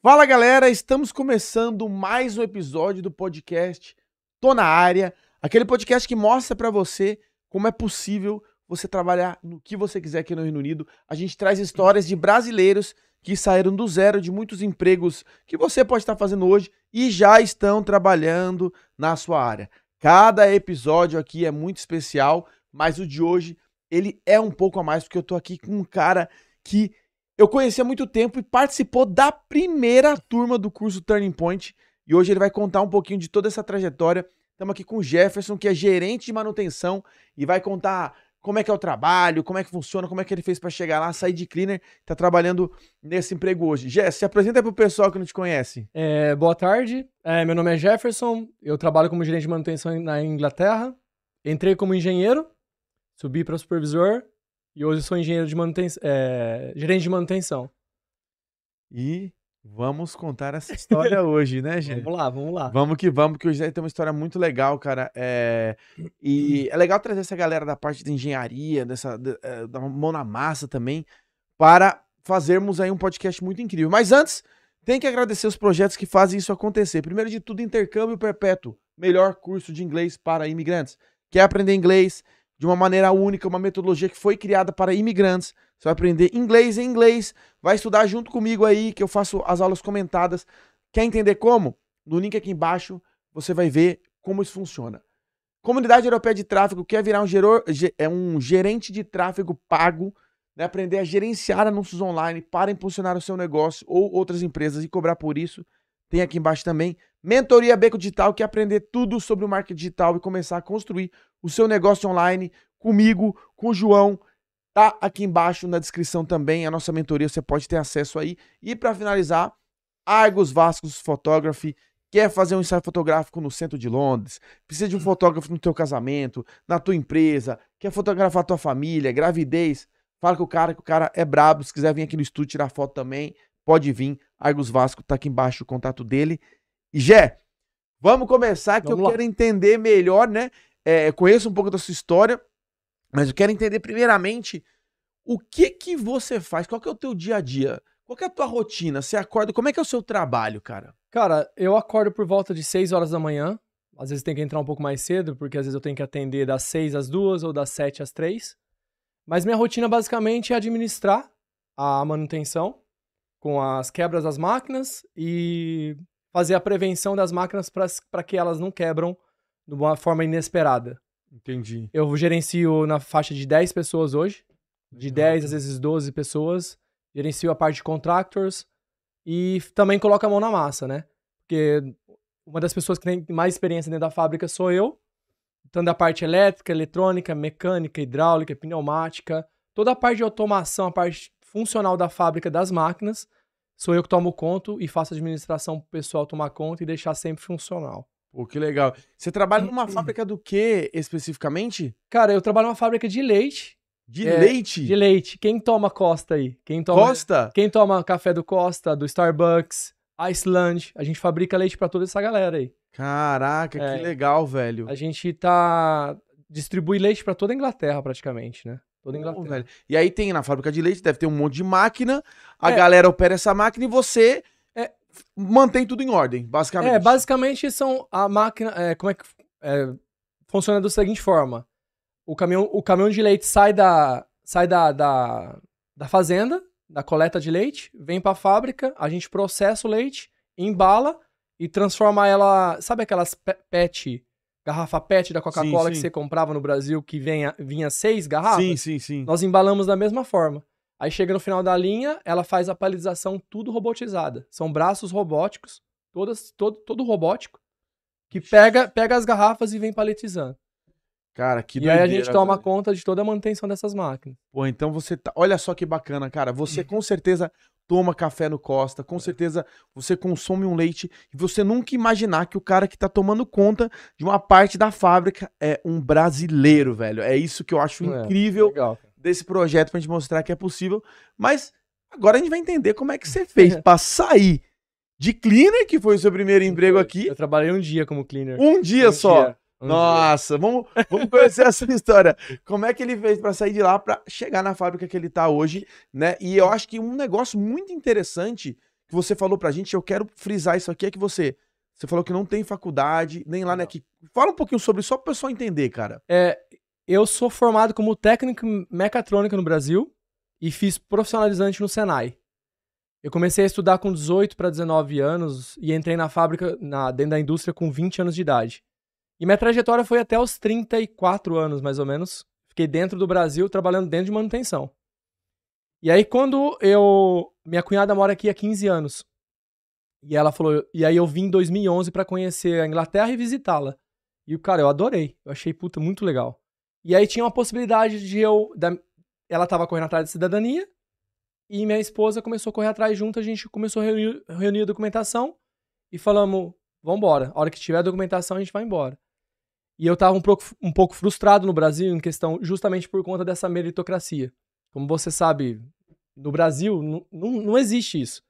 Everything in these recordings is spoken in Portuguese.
Fala galera, estamos começando mais um episódio do podcast Tô na área, aquele podcast que mostra para você como é possível você trabalhar no que você quiser aqui no Reino Unido. A gente traz histórias de brasileiros que saíram do zero de muitos empregos que você pode estar fazendo hoje e já estão trabalhando na sua área. Cada episódio aqui é muito especial, mas o de hoje ele é um pouco a mais porque eu tô aqui com um cara que eu conheci há muito tempo e participou da primeira turma do curso Turning Point. E hoje ele vai contar um pouquinho de toda essa trajetória. Estamos aqui com o Jefferson, que é gerente de manutenção e vai contar como é que é o trabalho, como é que funciona, como é que ele fez para chegar lá, sair de cleaner, tá trabalhando nesse emprego hoje. Jess, se apresenta para o pessoal que não te conhece. É, boa tarde, é, meu nome é Jefferson, eu trabalho como gerente de manutenção na Inglaterra, entrei como engenheiro, subi para supervisor, e hoje eu sou engenheiro de manutenção, é, gerente de manutenção. E vamos contar essa história hoje, né, gente? Vamos lá, vamos lá. Vamos que vamos, que hoje tem uma história muito legal, cara. É... E é legal trazer essa galera da parte de engenharia, dessa é, da mão na massa também, para fazermos aí um podcast muito incrível. Mas antes, tem que agradecer os projetos que fazem isso acontecer. Primeiro de tudo, Intercâmbio Perpétuo, melhor curso de inglês para imigrantes. Quer aprender inglês? de uma maneira única, uma metodologia que foi criada para imigrantes. Você vai aprender inglês em inglês, vai estudar junto comigo aí, que eu faço as aulas comentadas. Quer entender como? No link aqui embaixo você vai ver como isso funciona. Comunidade Europeia de Tráfego quer virar um, geror, é um gerente de tráfego pago, né? aprender a gerenciar anúncios online para impulsionar o seu negócio ou outras empresas e cobrar por isso. Tem aqui embaixo também Mentoria Beco Digital, que é aprender tudo sobre o marketing digital e começar a construir o seu negócio online comigo, com o João. Tá aqui embaixo na descrição também a nossa mentoria, você pode ter acesso aí. E para finalizar, Argos Vascos Photography, quer fazer um ensaio fotográfico no centro de Londres, precisa de um fotógrafo no teu casamento, na tua empresa, quer fotografar tua família, gravidez, fala com o cara que o cara é brabo, se quiser vir aqui no estúdio tirar foto também, pode vir. Argos Vasco tá aqui embaixo o contato dele. E vamos começar que vamos eu lá. quero entender melhor, né? É, conheço um pouco da sua história, mas eu quero entender primeiramente o que que você faz, qual que é o teu dia a dia, qual que é a tua rotina, você acorda, como é que é o seu trabalho, cara? Cara, eu acordo por volta de 6 horas da manhã, às vezes tem que entrar um pouco mais cedo, porque às vezes eu tenho que atender das 6 às 2 ou das 7 às 3. Mas minha rotina basicamente é administrar a manutenção, com as quebras das máquinas e fazer a prevenção das máquinas para que elas não quebram de uma forma inesperada. Entendi. Eu gerencio na faixa de 10 pessoas hoje, de Legal. 10 às vezes 12 pessoas, gerencio a parte de contractors e também coloco a mão na massa, né? Porque uma das pessoas que tem mais experiência dentro da fábrica sou eu, tanto da parte elétrica, eletrônica, mecânica, hidráulica, pneumática, toda a parte de automação, a parte funcional da fábrica das máquinas, sou eu que tomo conto e faço a administração pro pessoal tomar conta e deixar sempre funcional. Pô, que legal. Você trabalha numa uhum. fábrica do que especificamente? Cara, eu trabalho numa fábrica de leite. De é, leite? De leite. Quem toma Costa aí? Quem toma, Costa? Quem toma café do Costa, do Starbucks, Iceland. A gente fabrica leite para toda essa galera aí. Caraca, é, que legal, velho. A gente tá distribui leite para toda a Inglaterra praticamente, né? Toda Inglaterra. velho. E aí tem na fábrica de leite, deve ter um monte de máquina, a É. galera opera essa máquina e você É. mantém tudo em ordem, é, basicamente. É, basicamente são a máquina. é, como é que. é, funciona da seguinte forma: o caminhão, o caminhão de leite sai da. sai da, da, da fazenda, da coleta de leite, vem pra fábrica, a gente processa o leite, embala e transforma ela. Sabe aquelas pet garrafa PET da Coca-Cola que você comprava no Brasil, que venha, vinha seis garrafas. Sim, sim, sim. Nós embalamos da mesma forma. Aí chega no final da linha, ela faz a palização tudo robotizada. São braços robóticos, todas, todo, todo robótico, que pega, pega as garrafas e vem paletizando. Cara, que e doideira. E aí a gente toma velho. conta de toda a manutenção dessas máquinas. Pô, então você tá... Olha só que bacana, cara. Você uhum. com certeza toma café no Costa, com é. certeza você consome um leite e você nunca imaginar que o cara que tá tomando conta de uma parte da fábrica é um brasileiro, velho. É isso que eu acho é, é incrível legal. desse projeto pra gente mostrar que é possível. Mas agora a gente vai entender como é que você fez pra sair de cleaner, que foi o seu primeiro emprego aqui. Eu trabalhei um dia como cleaner. Um dia um só. Dia. Nossa, vamos, vamos conhecer a sua história. Como é que ele fez para sair de lá para chegar na fábrica que ele está hoje, né? E eu acho que um negócio muito interessante que você falou para gente, eu quero frisar isso aqui, é que você você falou que não tem faculdade, nem lá, né? Que... Fala um pouquinho sobre isso, só pro o pessoal entender, cara. É, eu sou formado como técnico mecatrônico no Brasil e fiz profissionalizante no Senai. Eu comecei a estudar com 18 para 19 anos e entrei na fábrica, na, dentro da indústria, com 20 anos de idade. E minha trajetória foi até os 34 anos, mais ou menos. Fiquei dentro do Brasil, trabalhando dentro de manutenção. E aí, quando eu. Minha cunhada mora aqui há 15 anos. E ela falou. E aí, eu vim em 2011 para conhecer a Inglaterra e visitá-la. E, cara, eu adorei. Eu achei, puta, muito legal. E aí, tinha uma possibilidade de eu. Da, ela tava correndo atrás de cidadania. E minha esposa começou a correr atrás junto. A gente começou a reunir, reunir a documentação. E falamos: vamos embora. A hora que tiver a documentação, a gente vai embora. E eu estava um pouco, um pouco frustrado no Brasil em questão justamente por conta dessa meritocracia. Como você sabe, no Brasil não, não existe isso.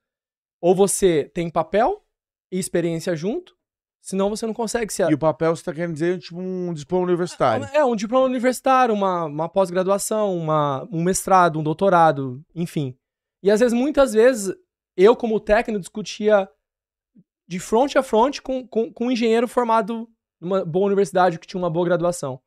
Ou você tem papel e experiência junto, senão você não consegue ser. E o papel você está querendo dizer tipo um diploma universitário? É, um diploma universitário, uma, uma pós-graduação, uma, um mestrado, um doutorado, enfim. E às vezes, muitas vezes, eu como técnico discutia de frente a frente com, com, com um engenheiro formado numa boa universidade que tinha uma boa graduação.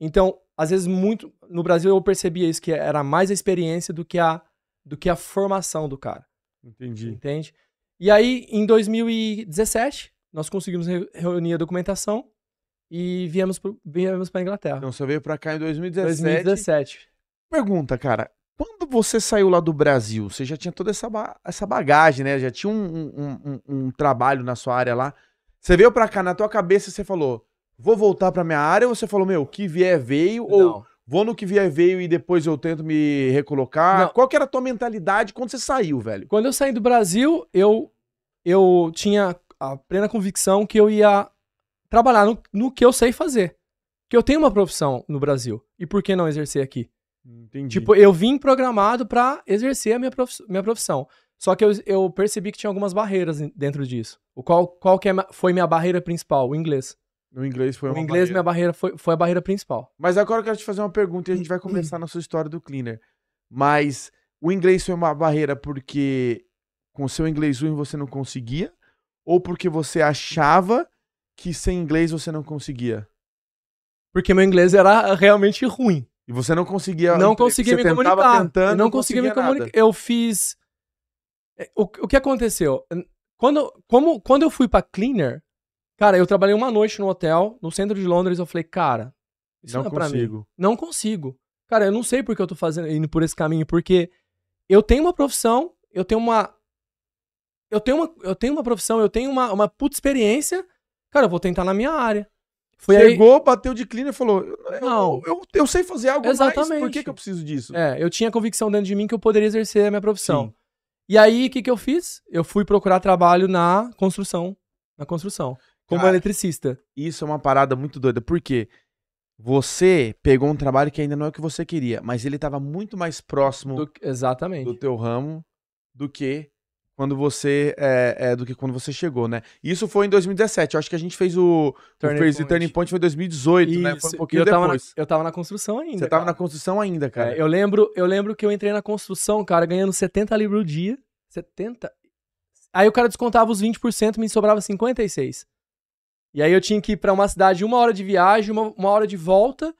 Então, às vezes muito no Brasil eu percebia isso que era mais a experiência do que a do que a formação do cara. Entendi. Entende? E aí, em 2017, nós conseguimos reunir a documentação e viemos para viemos para Inglaterra. Então você veio para cá em 2017. 2017. Pergunta, cara, quando você saiu lá do Brasil, você já tinha toda essa, ba essa bagagem, né? Já tinha um, um, um, um trabalho na sua área lá. Você veio pra cá, na tua cabeça você falou, vou voltar pra minha área, ou você falou, meu, o que vier veio, não. ou vou no que vier veio e depois eu tento me recolocar? Não. Qual que era a tua mentalidade quando você saiu, velho? Quando eu saí do Brasil, eu, eu tinha a plena convicção que eu ia trabalhar no, no que eu sei fazer. Que eu tenho uma profissão no Brasil. E por que não exercer aqui? Entendi. Tipo, eu vim programado para exercer a minha, prof... minha profissão. Só que eu, eu percebi que tinha algumas barreiras dentro disso. O qual, qual que é, foi minha barreira principal? O inglês. O inglês foi uma O inglês, barreira. minha barreira foi, foi a barreira principal. Mas agora eu quero te fazer uma pergunta e a gente vai começar na sua história do cleaner. Mas o inglês foi uma barreira porque com seu inglês ruim você não conseguia? Ou porque você achava que sem inglês você não conseguia? Porque meu inglês era realmente ruim. E você não conseguia. Não conseguia me comunicar. Tentando, não, não conseguia, conseguia me comunicar. Eu fiz é, o, o que aconteceu? Quando, como, quando eu fui pra Cleaner, cara, eu trabalhei uma noite no hotel, no centro de Londres, eu falei, cara, isso não, não é consigo. mim. Não consigo. Cara, eu não sei porque eu tô fazendo, indo por esse caminho, porque eu tenho uma profissão, eu tenho uma. Eu tenho uma, eu tenho uma profissão, eu tenho uma, uma puta experiência. Cara, eu vou tentar na minha área. Foi Chegou, aí... bateu de cleaner e falou: Não, eu, eu, eu, sei fazer algo Exatamente. mais, por que, que eu preciso disso? É, eu tinha convicção dentro de mim que eu poderia exercer a minha profissão. Sim. E aí, o que, que eu fiz? Eu fui procurar trabalho na construção. Na construção. Como Cara, eletricista. Isso é uma parada muito doida. Por quê? Você pegou um trabalho que ainda não é o que você queria, mas ele estava muito mais próximo do, exatamente. do teu ramo do que quando você é, é, do que quando você chegou, né? Isso foi em 2017. Eu acho que a gente fez o Turning, o fez Point. O Turning Point foi em 2018, Isso. né? Foi um pouquinho eu depois. na, eu tava na construção ainda. Você cara. tava na construção ainda, é, cara. É, eu lembro, eu lembro que eu entrei na construção, cara, ganhando 70 libras o dia. 70. Aí o cara descontava os 20% me sobrava 56. E aí eu tinha que ir para uma cidade uma hora de viagem, uma, uma hora de volta.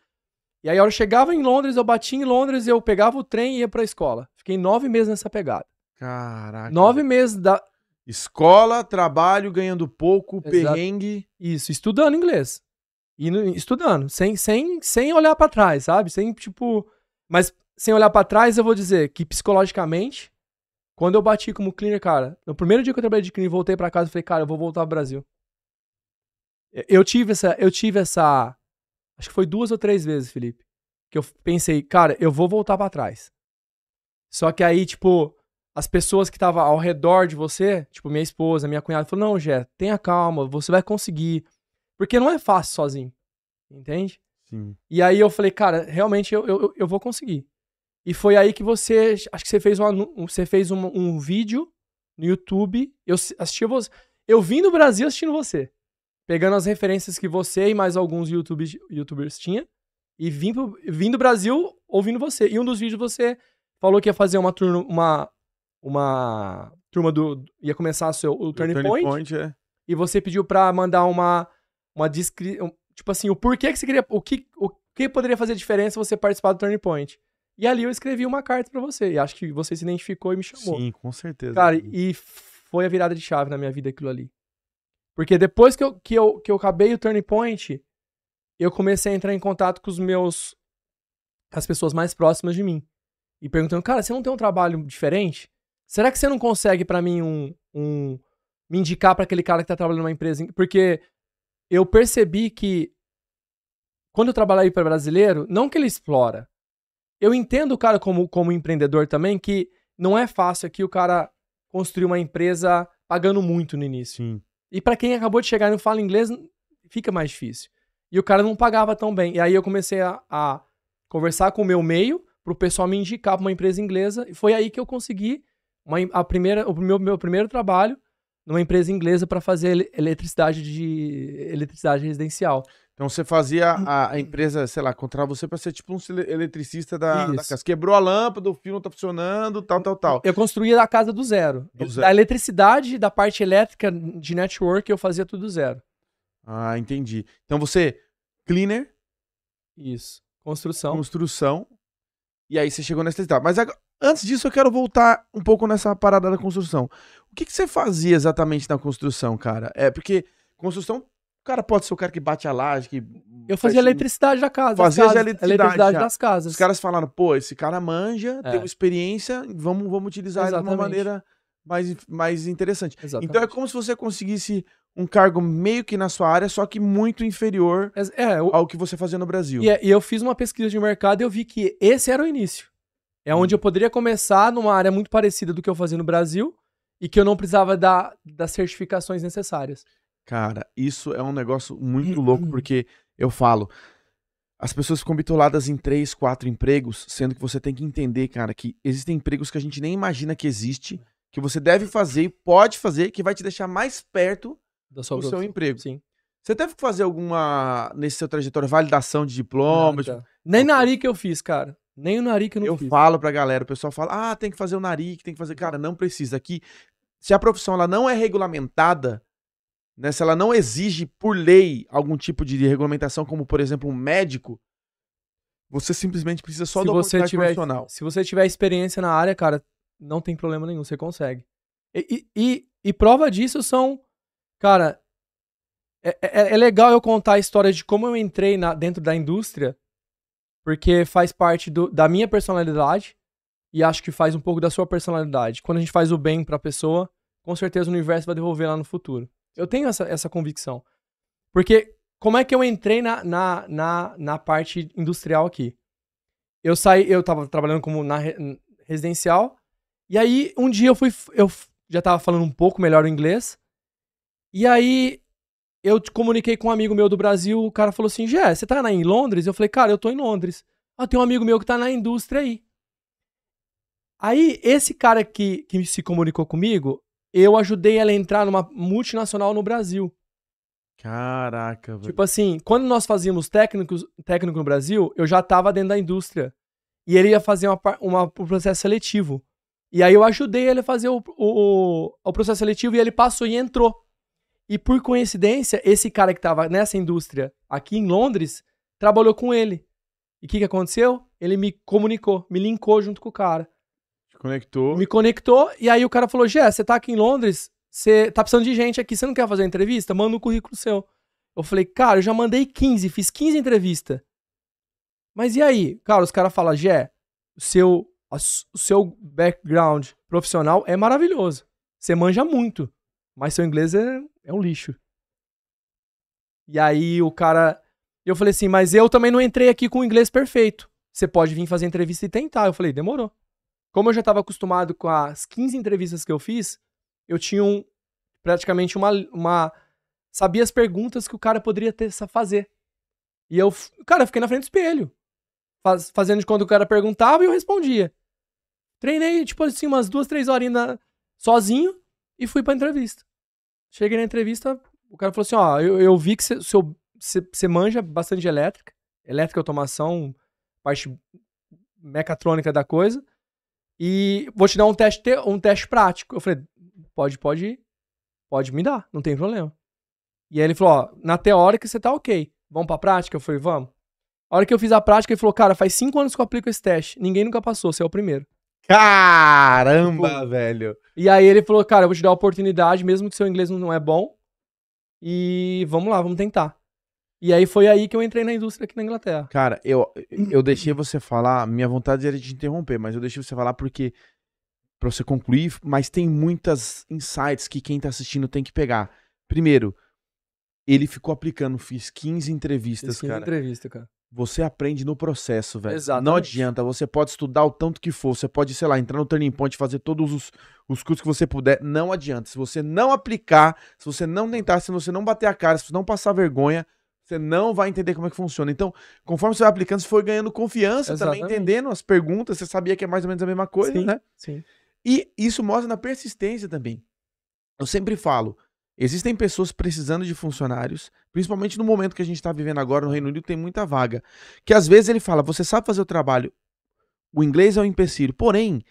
E aí a hora eu chegava em Londres, eu batia em Londres, eu pegava o trem e ia pra escola. Fiquei nove meses nessa pegada. Caraca. Nove meses da. Escola, trabalho, ganhando pouco, Exato. perrengue. Isso, estudando inglês. E estudando, sem, sem, sem olhar para trás, sabe? Sem, tipo. Mas sem olhar para trás, eu vou dizer que psicologicamente quando eu bati como cleaner, cara, no primeiro dia que eu trabalhei de cleaner, voltei para casa e falei, cara, eu vou voltar pro Brasil. Eu tive essa, eu tive essa, acho que foi duas ou três vezes, Felipe, que eu pensei, cara, eu vou voltar para trás. Só que aí, tipo, as pessoas que estavam ao redor de você, tipo minha esposa, minha cunhada, falou: "Não, Jé, tenha calma, você vai conseguir". Porque não é fácil sozinho. Entende? Sim. E aí eu falei, cara, realmente eu, eu, eu vou conseguir. E foi aí que você, acho que você fez um, você fez um, um vídeo no YouTube. Eu assisti você, eu vim no Brasil assistindo você, pegando as referências que você e mais alguns YouTube, YouTubers tinha e vim, pro, vim do Brasil ouvindo você. E um dos vídeos você falou que ia fazer uma turma, uma uma turma do ia começar o seu o Turning, o Turning Point, é. e você pediu para mandar uma uma descri, tipo assim, o porquê que você queria, o que o que poderia fazer diferença você participar do Turning Point. E ali eu escrevi uma carta para você. E acho que você se identificou e me chamou. Sim, com certeza. Cara, e foi a virada de chave na minha vida aquilo ali. Porque depois que eu, que eu, que eu acabei o Turning Point, eu comecei a entrar em contato com os meus. as pessoas mais próximas de mim. E perguntando, cara, você não tem um trabalho diferente? Será que você não consegue para mim um, um. me indicar para aquele cara que tá trabalhando numa empresa? Porque eu percebi que. quando eu trabalhei para brasileiro, não que ele explora eu entendo o cara como, como empreendedor também que não é fácil aqui o cara construir uma empresa pagando muito no início. Sim. E para quem acabou de chegar e não fala inglês, fica mais difícil. E o cara não pagava tão bem. E aí eu comecei a, a conversar com o meu meio para o pessoal me indicar para uma empresa inglesa. E foi aí que eu consegui uma, a primeira, o meu, meu primeiro trabalho numa empresa inglesa para fazer eletricidade de eletricidade residencial. Então você fazia hum. a, a empresa, sei lá, contratar você para ser tipo um eletricista da, da, casa. Quebrou a lâmpada, o fio não tá funcionando, tal, tal, tal. Eu construía a casa do zero. Do zero. Da eletricidade, da parte elétrica de network, eu fazia tudo zero. Ah, entendi. Então você, cleaner. Isso. Construção. Construção. E aí você chegou nessa etapa. Mas agora, antes disso, eu quero voltar um pouco nessa parada da construção. O que, que você fazia exatamente na construção, cara? É porque construção o cara pode ser o cara que bate a laje, que. Eu fazia faz... eletricidade da casa. Fazia casas, eletricidade, eletricidade das casas. Os caras falaram, pô, esse cara manja, é. tem uma experiência, vamos, vamos utilizar ele de uma maneira mais, mais interessante. Exatamente. Então é como se você conseguisse um cargo meio que na sua área, só que muito inferior é, eu... ao que você fazia no Brasil. É, e, eu fiz uma pesquisa de mercado e eu vi que esse era o início. É onde hum. eu poderia começar numa área muito parecida do que eu fazia no Brasil e que eu não precisava da, das certificações necessárias. Cara, isso é um negócio muito louco, uhum. porque eu falo, as pessoas ficam bitoladas em três, quatro empregos, sendo que você tem que entender, cara, que existem empregos que a gente nem imagina que existe, que você deve fazer e pode fazer, que vai te deixar mais perto do seu emprego. Sim. Você teve que fazer alguma, nesse seu trajetório, validação de diploma? Tipo... Nem nari que eu fiz, cara. Nem o nari que eu não eu fiz. Eu falo pra galera, o pessoal fala, ah, tem que fazer o nari, que tem que fazer. Uhum. Cara, não precisa. Aqui, se a profissão ela não é regulamentada, né, se ela não exige por lei algum tipo de regulamentação, como por exemplo um médico, você simplesmente precisa só se da você tiver, profissional. Se você tiver experiência na área, cara, não tem problema nenhum, você consegue. E, e, e, prova disso são, cara, é, é, é, é, legal eu contar a história de como eu entrei na, dentro da indústria, porque faz parte do, da minha personalidade e acho que faz um pouco da sua personalidade. Quando a gente faz o bem para a pessoa, com certeza o universo vai devolver lá no futuro. Eu tenho essa, essa convicção. Porque como é que eu entrei na, na, na, na parte industrial aqui? Eu saí, eu tava trabalhando como na residencial, e aí um dia eu fui, eu já tava falando um pouco melhor o inglês, e aí eu comuniquei com um amigo meu do Brasil, o cara falou assim, Gé, você tá na, em Londres? Eu falei, cara, eu tô em Londres. Ah, tem um amigo meu que tá na indústria aí. Aí, esse cara que, que se comunicou comigo, eu ajudei ela a entrar numa multinacional no Brasil. Caraca, velho. Tipo assim, quando nós fazíamos técnicos, técnico no Brasil, eu já estava dentro da indústria. E ele ia fazer uma, uma, um processo seletivo. E aí eu ajudei ele a fazer o, o, o processo seletivo e ele passou e entrou. E por coincidência, esse cara que estava nessa indústria aqui em Londres trabalhou com ele. E o que, que aconteceu? Ele me comunicou, me linkou junto com o cara. Conectou. Me conectou. E aí o cara falou: Gé, você tá aqui em Londres, você tá precisando de gente aqui, você não quer fazer entrevista? Manda um currículo seu. Eu falei, cara, eu já mandei 15, fiz 15 entrevistas. Mas e aí? Cara, os caras falam, Gé, o seu, o seu background profissional é maravilhoso. Você manja muito, mas seu inglês é, é um lixo. E aí o cara. Eu falei assim, mas eu também não entrei aqui com o inglês perfeito. Você pode vir fazer entrevista e tentar. Eu falei, demorou. Como eu já estava acostumado com as 15 entrevistas que eu fiz, eu tinha um, praticamente uma, uma. Sabia as perguntas que o cara poderia ter fazer. E eu, cara, eu fiquei na frente do espelho. Faz, fazendo de conta que o cara perguntava e eu respondia. Treinei, tipo assim, umas duas, três horas sozinho e fui pra entrevista. Cheguei na entrevista, o cara falou assim: ó, eu, eu vi que você manja bastante de elétrica, elétrica automação, parte mecatrônica da coisa. E vou te dar um teste, um teste prático. Eu falei, pode, pode, pode me dar, não tem problema. E aí ele falou, ó, na teórica você tá ok. Vamos pra prática? Eu falei, vamos. A hora que eu fiz a prática, ele falou, cara, faz cinco anos que eu aplico esse teste. Ninguém nunca passou, você é o primeiro. Caramba, tipo, velho. E aí ele falou, cara, eu vou te dar a oportunidade, mesmo que seu inglês não é bom. E vamos lá, vamos tentar. E aí foi aí que eu entrei na indústria aqui na Inglaterra. Cara, eu, eu deixei você falar, minha vontade era de interromper, mas eu deixei você falar porque para você concluir, mas tem muitas insights que quem tá assistindo tem que pegar. Primeiro, ele ficou aplicando, fiz 15 entrevistas, fiz 15 cara. entrevista, cara. Você aprende no processo, velho. Não adianta, você pode estudar o tanto que for, você pode, sei lá, entrar no Turning Point, fazer todos os, os cursos que você puder, não adianta. Se você não aplicar, se você não tentar, se você não bater a cara, se você não passar vergonha, você não vai entender como é que funciona. Então, conforme você vai aplicando, você foi ganhando confiança Exatamente. também, entendendo as perguntas, você sabia que é mais ou menos a mesma coisa, sim, né? Sim. E isso mostra na persistência também. Eu sempre falo, existem pessoas precisando de funcionários, principalmente no momento que a gente está vivendo agora no Reino Unido, tem muita vaga. Que às vezes ele fala, você sabe fazer o trabalho, o inglês é um empecilho, porém,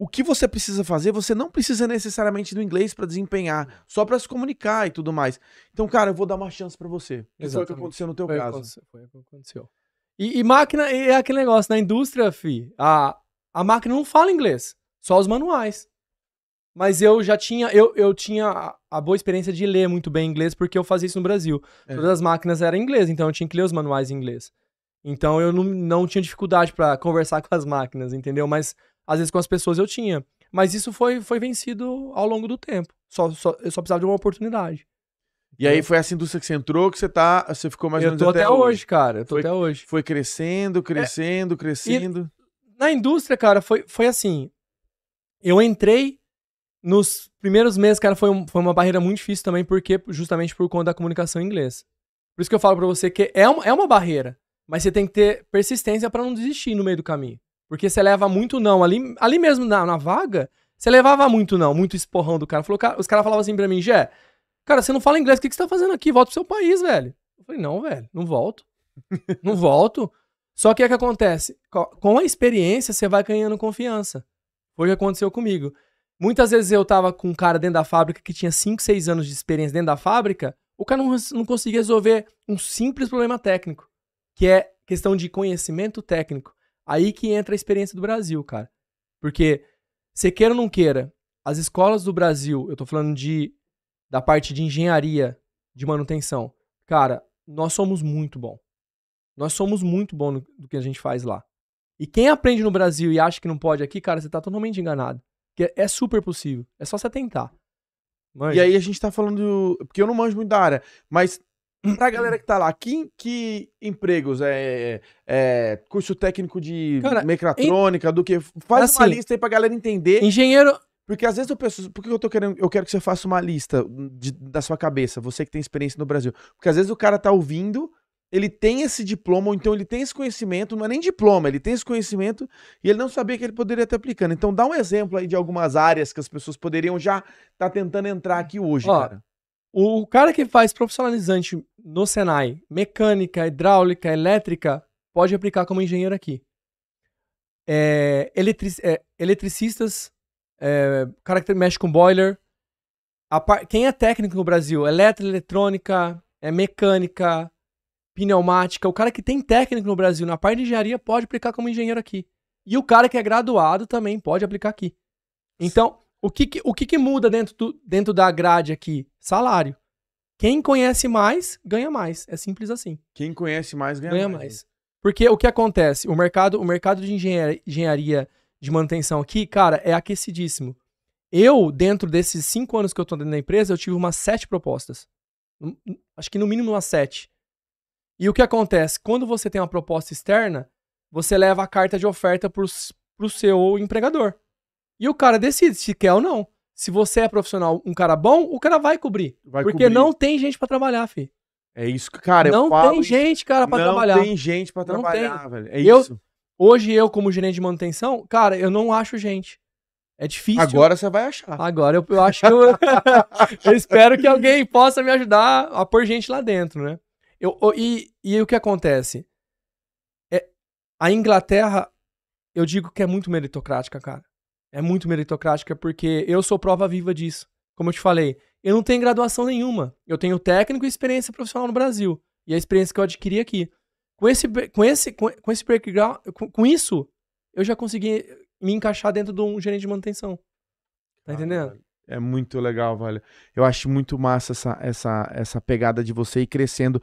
o que você precisa fazer, você não precisa necessariamente do inglês para desempenhar, só para se comunicar e tudo mais. Então, cara, eu vou dar uma chance para você. Exatamente. Foi o que aconteceu no teu foi caso. Foi o que aconteceu. E, e, máquina é aquele negócio, na indústria, fi, a, a máquina não fala inglês, só os manuais. Mas eu já tinha, eu, eu tinha a, a boa experiência de ler muito bem inglês, porque eu fazia isso no Brasil. É. Todas as máquinas eram em inglês, então eu tinha que ler os manuais em inglês. Então eu não, não tinha dificuldade para conversar com as máquinas, entendeu? Mas às vezes com as pessoas eu tinha. Mas isso foi, foi vencido ao longo do tempo. Só, só, eu só precisava de uma oportunidade. E aí foi essa indústria que você entrou, que você tá, você ficou mais eu ou menos tô até, até hoje, cara. Eu tô foi, até hoje. Foi crescendo, é, crescendo, é, crescendo. Na indústria, cara, foi, foi assim. Eu entrei nos primeiros meses, cara, foi, um, foi uma barreira muito difícil também, porque justamente por conta da comunicação em inglês. Por isso que eu falo para você que é uma, é uma barreira, mas você tem que ter persistência para não desistir no meio do caminho. Porque você leva muito não. Ali, ali mesmo na, na vaga, você levava muito não, muito esporrão do cara. Falou, cara os caras falavam assim pra mim, Jé, cara, você não fala inglês, o que, que você tá fazendo aqui? Volta pro seu país, velho. Eu falei, não, velho, não volto. não volto. Só que o é que acontece? Com a experiência, você vai ganhando confiança. Foi o que aconteceu comigo. Muitas vezes eu tava com um cara dentro da fábrica que tinha 5, 6 anos de experiência dentro da fábrica, o cara não, não conseguia resolver um simples problema técnico, que é questão de conhecimento técnico. Aí que entra a experiência do Brasil, cara. Porque, se queira ou não queira, as escolas do Brasil, eu tô falando de da parte de engenharia, de manutenção, cara, nós somos muito bom. Nós somos muito bom no, do que a gente faz lá. E quem aprende no Brasil e acha que não pode aqui, cara, você tá totalmente enganado. Porque é super possível. É só você tentar. E aí a gente tá falando. Porque eu não manjo muito da área, mas Pra galera que tá lá, que, que empregos? É, é, é curso técnico de Cara, mecatrônica, em... do que? Faz assim, uma lista aí pra galera entender. Engenheiro. Porque às vezes eu penso, por que eu tô querendo, eu quero que você faça uma lista de, da sua cabeça, você que tem experiência no Brasil. Porque às vezes o cara tá ouvindo, ele tem esse diploma, ou então ele tem esse conhecimento, não é nem diploma, ele tem esse conhecimento e ele não sabia que ele poderia estar aplicando. Então dá um exemplo aí de algumas áreas que as pessoas poderiam já estar tá tentando entrar aqui hoje, Ó, cara. O cara que faz profissionalizante no Senai, mecânica, hidráulica, elétrica, pode aplicar como engenheiro aqui. É, eletric, é, eletricistas, é, cara que mexe com boiler. Par, quem é técnico no Brasil? Eletroeletrônica, eletrônica, é mecânica, pneumática. O cara que tem técnico no Brasil na parte de engenharia pode aplicar como engenheiro aqui. E o cara que é graduado também pode aplicar aqui. Então, o que, que o que, que, muda dentro, do, dentro da grade aqui? Salário. Quem conhece mais, ganha mais. É simples assim. Quem conhece mais, ganha, ganha mais. mais. Né? Porque o que acontece? O mercado, o mercado de engenharia, engenharia de manutenção aqui, cara, é aquecidíssimo. Eu, dentro desses cinco anos que eu tô dentro da empresa, eu tive umas sete propostas. Acho que no mínimo umas sete. E o que acontece? Quando você tem uma proposta externa, você leva a carta de oferta para o seu empregador. E o cara decide se quer ou não. Se você é profissional, um cara bom, o cara vai cobrir. Vai porque cobrir. não tem gente para trabalhar, fi. É isso, cara. Não tem gente, cara, para trabalhar. Não tem gente para trabalhar, velho. É eu, isso. Hoje eu, como gerente de manutenção, cara, eu não acho gente. É difícil. Agora você vai achar. Agora eu, eu acho que eu, eu espero que alguém possa me ajudar a pôr gente lá dentro, né? Eu, eu e, e o que acontece? É, a Inglaterra, eu digo que é muito meritocrática, cara. É muito meritocrática porque eu sou prova viva disso. Como eu te falei, eu não tenho graduação nenhuma. Eu tenho técnico e experiência profissional no Brasil. E a experiência que eu adquiri aqui. Com esse, com esse, com esse background, com, com isso, eu já consegui me encaixar dentro de um gerente de manutenção. Tá ah, entendendo? É muito legal, velho. Eu acho muito massa essa, essa, essa pegada de você ir crescendo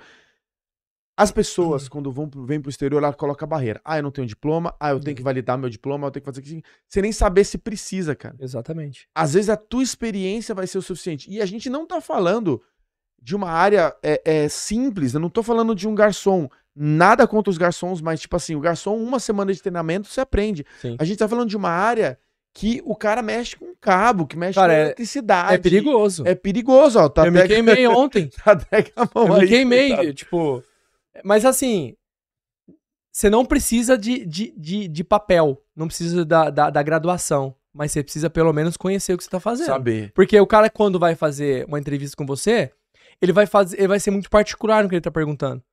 as pessoas, uhum. quando vão vêm pro exterior, ela coloca a barreira. Ah, eu não tenho diploma, ah, eu tenho que uhum. validar meu diploma, eu tenho que fazer aquilo. Sem nem saber se precisa, cara. Exatamente. Às vezes a tua experiência vai ser o suficiente. E a gente não tá falando de uma área é, é, simples, eu não tô falando de um garçom. Nada contra os garçons, mas tipo assim, o garçom, uma semana de treinamento, você aprende. Sim. A gente tá falando de uma área que o cara mexe com cabo, que mexe cara, com é- eletricidade. É, é perigoso. É perigoso, ó. Tá eu me queimei tá ontem. Tá até a mão eu aí, me queimei, tá... tipo... Mas assim, você não precisa de, de, de, de papel, não precisa da, da, da, graduação. Mas você precisa pelo menos conhecer o que você está fazendo. Saber. Porque o cara, quando vai fazer uma entrevista com você, ele vai fazer, ele vai ser muito particular no que ele está perguntando.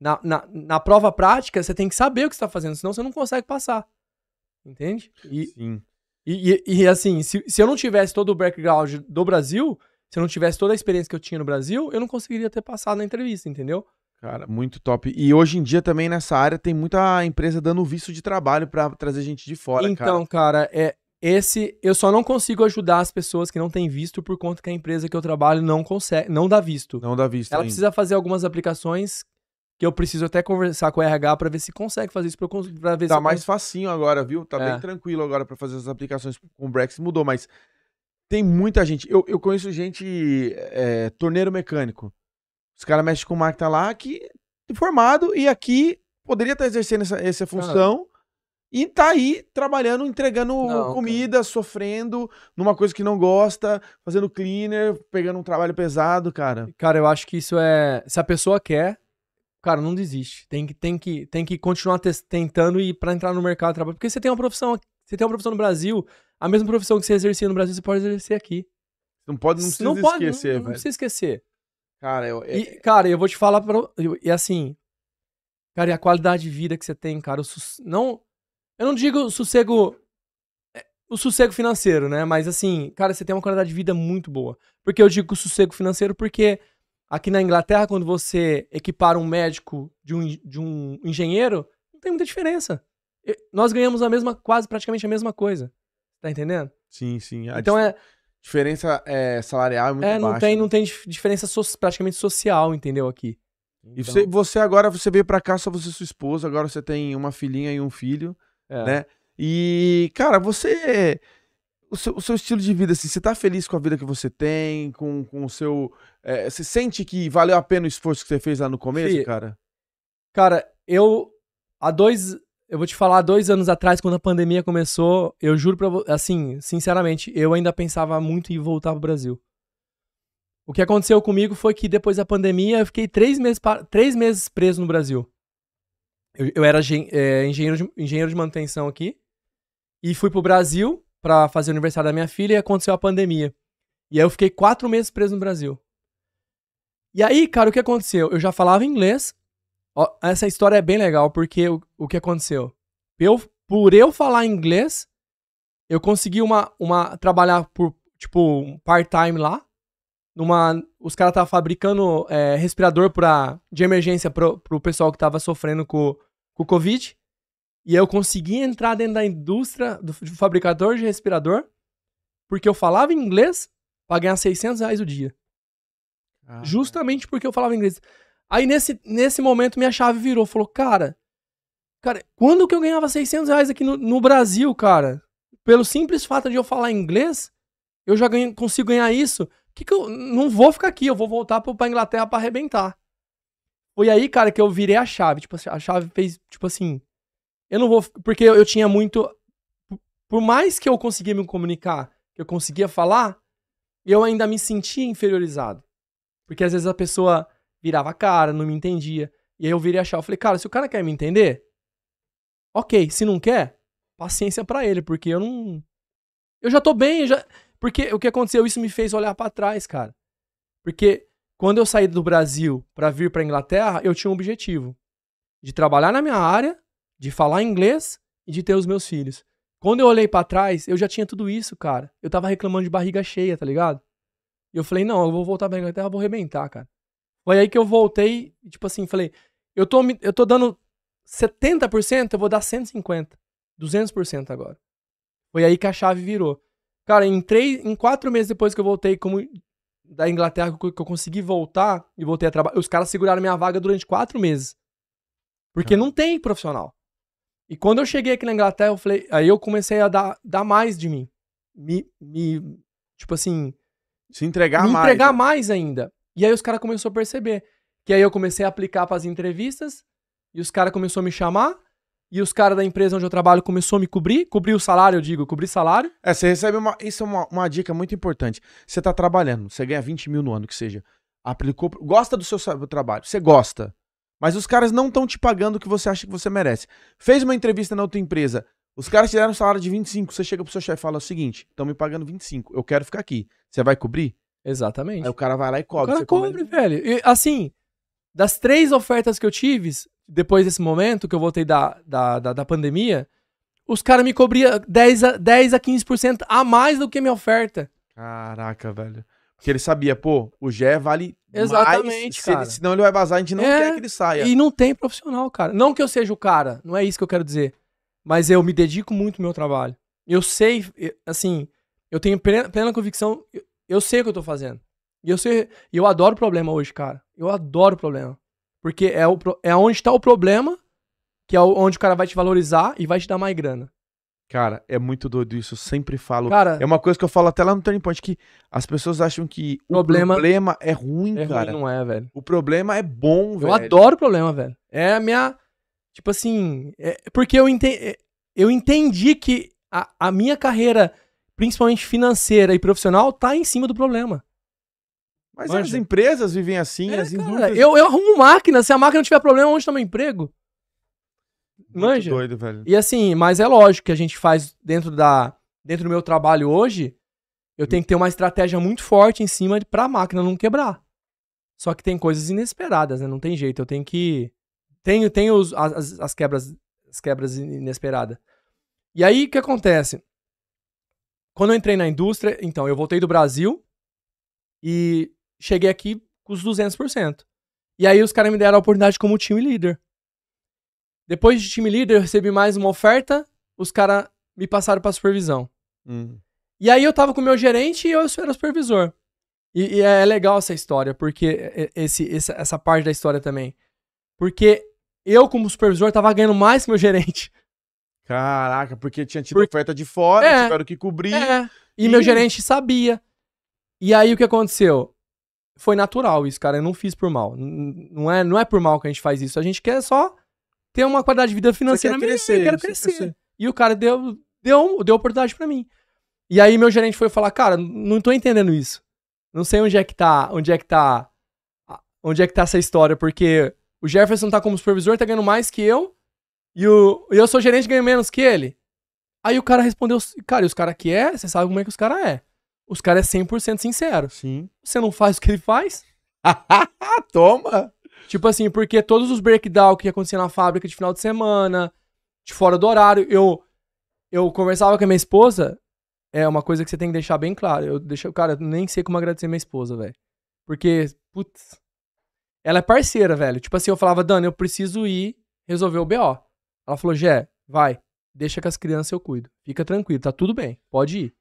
Na, na, na, prova prática, você tem que saber o que está fazendo, senão você não consegue passar. Entende? E, Sim. E, e, e assim, se, se, eu não tivesse todo o background do Brasil, se eu não tivesse toda a experiência que eu tinha no Brasil, eu não conseguiria ter passado na entrevista, entendeu? Cara, muito top. E hoje em dia também nessa área tem muita empresa dando visto de trabalho para trazer gente de fora, Então, cara, cara é, esse eu só não consigo ajudar as pessoas que não têm visto por conta que a empresa que eu trabalho não consegue, não dá visto. Não dá visto. Ela ainda. precisa fazer algumas aplicações que eu preciso até conversar com o RH para ver se consegue fazer isso para para ver tá se mais facinho agora, viu? Tá é. bem tranquilo agora para fazer as aplicações com o Brexit mudou, mas tem muita gente. Eu, eu conheço gente é, torneiro mecânico. Os caras mexem com o tá lá, que formado, e aqui poderia estar tá exercendo essa, essa função. Ah. E tá aí trabalhando, entregando não, comida, cara. sofrendo, numa coisa que não gosta, fazendo cleaner, pegando um trabalho pesado, cara. Cara, eu acho que isso é. Se a pessoa quer, cara, não desiste. Tem que, tem que, tem que continuar tentando e para entrar no mercado de trabalho. Porque você tem uma profissão, você tem uma profissão no Brasil, a mesma profissão que você exercia no Brasil, você pode exercer aqui. Não pode, não precisa não esquecer, não, velho. Não precisa esquecer. Cara, eu. É e, cara, eu vou te falar pra. E assim. Cara, e a qualidade de vida que você tem, cara. su... Não. Eu não digo sossego. É, o sossego financeiro, né? Mas assim, cara, você tem uma qualidade de vida muito boa. Porque eu digo sossego financeiro porque aqui na Inglaterra, quando você equipara um médico de um, de um engenheiro, não tem muita diferença. Nós ganhamos a mesma, quase praticamente a mesma coisa. Tá entendendo? Sim, sim. Então é, Diferença é, salarial é muito é, não baixa. Tem, Não tem diferença so praticamente social, entendeu? Aqui. Então... E você, você, agora, você veio pra cá, só você e sua esposa, agora você tem uma filhinha e um filho, é. né? E, cara, você. O seu, o seu, estilo de vida, assim, você tá feliz com a vida que você tem, com, com o seu. É, você sente que valeu a pena o esforço que você fez lá no começo, Fih, cara? Cara, eu. Há dois. Eu vou te falar, dois anos atrás, quando a pandemia começou, eu juro pra você, assim, sinceramente, eu ainda pensava muito em voltar pro Brasil. O que aconteceu comigo foi que depois da pandemia eu fiquei três meses, três meses preso no Brasil. Eu, eu era é, engenheiro, de, engenheiro de manutenção aqui e fui pro Brasil para fazer o aniversário da minha filha e aconteceu a pandemia. E aí eu fiquei quatro meses preso no Brasil. E aí, cara, o que aconteceu? Eu já falava inglês, Ó, essa história é bem legal, porque o, o que aconteceu? Eu, por eu falar inglês, eu consegui uma, uma trabalhar por, tipo, um part-time lá. Numa, os caras estavam fabricando é, respirador pra, de emergência pro, pro pessoal que tava sofrendo com, com o Covid. E eu consegui entrar dentro da indústria do, do fabricador de respirador, porque eu falava inglês pra ganhar 600 reais o dia. Ah, Justamente é. porque eu falava inglês. Aí nesse, nesse momento minha chave virou, falou, cara, cara, quando que eu ganhava 600 reais aqui no, no Brasil, cara? Pelo simples fato de eu falar inglês, eu já ganho, consigo ganhar isso. Que, que eu não vou ficar aqui, eu vou voltar pra, pra Inglaterra para arrebentar. Foi aí, cara, que eu virei a chave. Tipo, a chave fez, tipo assim, eu não vou, porque eu, eu tinha muito, por mais que eu conseguia me comunicar, que eu conseguia falar, eu ainda me sentia inferiorizado. Porque às vezes a pessoa virava a cara, não me entendia. E aí eu virei achar, eu falei, cara, se o cara quer me entender, ok, se não quer, paciência para ele, porque eu não. Eu já tô bem, já. Porque o que aconteceu, isso me fez olhar para trás, cara. Porque quando eu saí do Brasil para vir pra Inglaterra, eu tinha um objetivo: de trabalhar na minha área, de falar inglês e de ter os meus filhos. Quando eu olhei para trás, eu já tinha tudo isso, cara. Eu tava reclamando de barriga cheia, tá ligado? E eu falei, não, eu vou voltar pra Inglaterra, vou arrebentar, cara. Foi aí que eu voltei, tipo assim, falei, eu tô, eu tô dando 70%, eu vou dar 150%, 200% agora. Foi aí que a chave virou. Cara, em, três, em quatro meses depois que eu voltei como da Inglaterra, que eu consegui voltar e voltei a trabalhar, os caras seguraram minha vaga durante quatro meses. Porque não tem profissional. E quando eu cheguei aqui na Inglaterra, eu falei, aí eu comecei a dar, dar mais de mim. Me, me tipo assim... Se entregar me mais. entregar né? mais ainda. E aí os caras começaram a perceber. Que aí eu comecei a aplicar para as entrevistas, e os caras começaram a me chamar, e os caras da empresa onde eu trabalho começou a me cobrir, cobrir o salário, eu digo, cobrir salário. É, você recebe uma. Isso é uma, uma dica muito importante. Você tá trabalhando, você ganha 20 mil no ano, que seja. Aplicou. Gosta do seu do trabalho, você gosta. Mas os caras não estão te pagando o que você acha que você merece. Fez uma entrevista na outra empresa, os caras te deram um salário de 25, você chega pro seu chefe e fala o seguinte: estão me pagando 25, eu quero ficar aqui. Você vai cobrir? Exatamente. Aí o cara vai lá e cobre. O cara cobre, velho. E, assim, das três ofertas que eu tive, depois desse momento que eu voltei da, da, da, da pandemia, os caras me cobriam 10 a, 10 a 15% a mais do que minha oferta. Caraca, velho. Porque ele sabia, pô, o Gé vale Exatamente, mais, cara. Se ele, senão ele vai vazar, a gente não é, quer que ele saia. E não tem profissional, cara. Não que eu seja o cara, não é isso que eu quero dizer. Mas eu me dedico muito ao meu trabalho. Eu sei, assim, eu tenho plena, plena convicção eu sei o que eu tô fazendo. E eu sei, eu adoro problema hoje, cara. Eu adoro problema. Porque é, o, é onde tá o problema, que é onde o cara vai te valorizar e vai te dar mais grana. Cara, é muito doido isso, eu sempre falo. Cara, é uma coisa que eu falo até lá no Turning Point, que as pessoas acham que problema, o problema é ruim, é cara. Ruim, não é, velho. O problema é bom, eu velho. Eu adoro problema, velho. É a minha. Tipo assim. É, porque eu, ente, é, eu entendi que a, a minha carreira principalmente financeira e profissional, tá em cima do problema. Mas Manja. as empresas vivem assim, é, as indústrias... eu, eu arrumo máquina, se a máquina não tiver problema, onde está meu emprego? Manja. doido, velho. E assim, mas é lógico que a gente faz dentro da dentro do meu trabalho hoje, eu tenho que ter uma estratégia muito forte em cima para a máquina não quebrar. Só que tem coisas inesperadas, né? Não tem jeito, eu tenho que tenho tenho as, as quebras as quebras inesperadas. E aí o que acontece? Quando eu entrei na indústria, então, eu voltei do Brasil e cheguei aqui com os 200%. E aí os caras me deram a oportunidade como time líder. Depois de time líder, eu recebi mais uma oferta, os caras me passaram para supervisão. Hum. E aí eu tava com o meu gerente e eu era o supervisor. E, e, é, é legal essa história, porque esse, essa, essa parte da história também. Porque eu, como supervisor, tava ganhando mais que meu gerente. Caraca, porque tinha tido oferta de fora, é, tiveram que cobrir. É. E, e meu gerente sabia. E aí o que aconteceu? Foi natural isso, cara. Eu não fiz por mal. Não é, não é por mal que a gente faz isso. A gente quer só ter uma qualidade de vida financeira melhor. Eu quero crescer. crescer. E o cara deu, deu, deu oportunidade para mim. E aí meu gerente foi falar, cara, não tô entendendo isso. Não sei onde é que tá, onde é que tá, onde é que tá essa história, porque o Jefferson tá como supervisor, tá ganhando mais que eu, e o, eu sou gerente e ganho menos que ele. Aí o cara respondeu, cara, e os caras que é, você sabe como é que os caras é. Os caras é 100% sincero. Sim. Você não faz o que ele faz? Toma! Tipo assim, porque todos os breakdowns que acontecia na fábrica de final de semana, de fora do horário, eu eu conversava com a minha esposa, é uma coisa que você tem que deixar bem claro. Eu deixei, cara, eu nem sei como agradecer minha esposa, velho. Porque, putz, ela é parceira, velho. Tipo assim, eu falava, Dani, eu preciso ir resolver o BO. Ela falou: Jé, vai, deixa com as crianças eu cuido. Fica tranquilo, tá tudo bem, pode ir.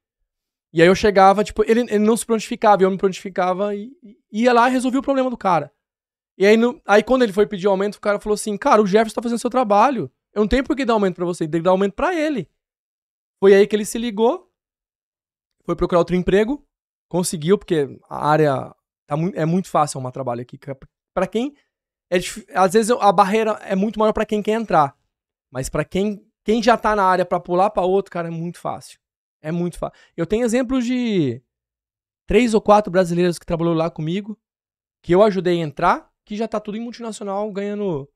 E aí eu chegava, tipo, ele, ele não se prontificava, eu me prontificava e, e ia lá e resolvia o problema do cara. E aí, no, aí quando ele foi pedir aumento, o cara falou assim: Cara, o Jefferson tá fazendo seu trabalho. Eu não tenho por que dar aumento para você, tem que dar aumento para ele. Foi aí que ele se ligou, foi procurar outro emprego, conseguiu, porque a área tá mu é muito fácil arrumar trabalho aqui. para quem. É, às vezes a barreira é muito maior para quem quer entrar. Mas para quem, quem já tá na área para pular para outro, cara, é muito fácil. É muito fácil. Eu tenho exemplos de três ou quatro brasileiros que trabalhou lá comigo, que eu ajudei a entrar, que já tá tudo em multinacional ganhando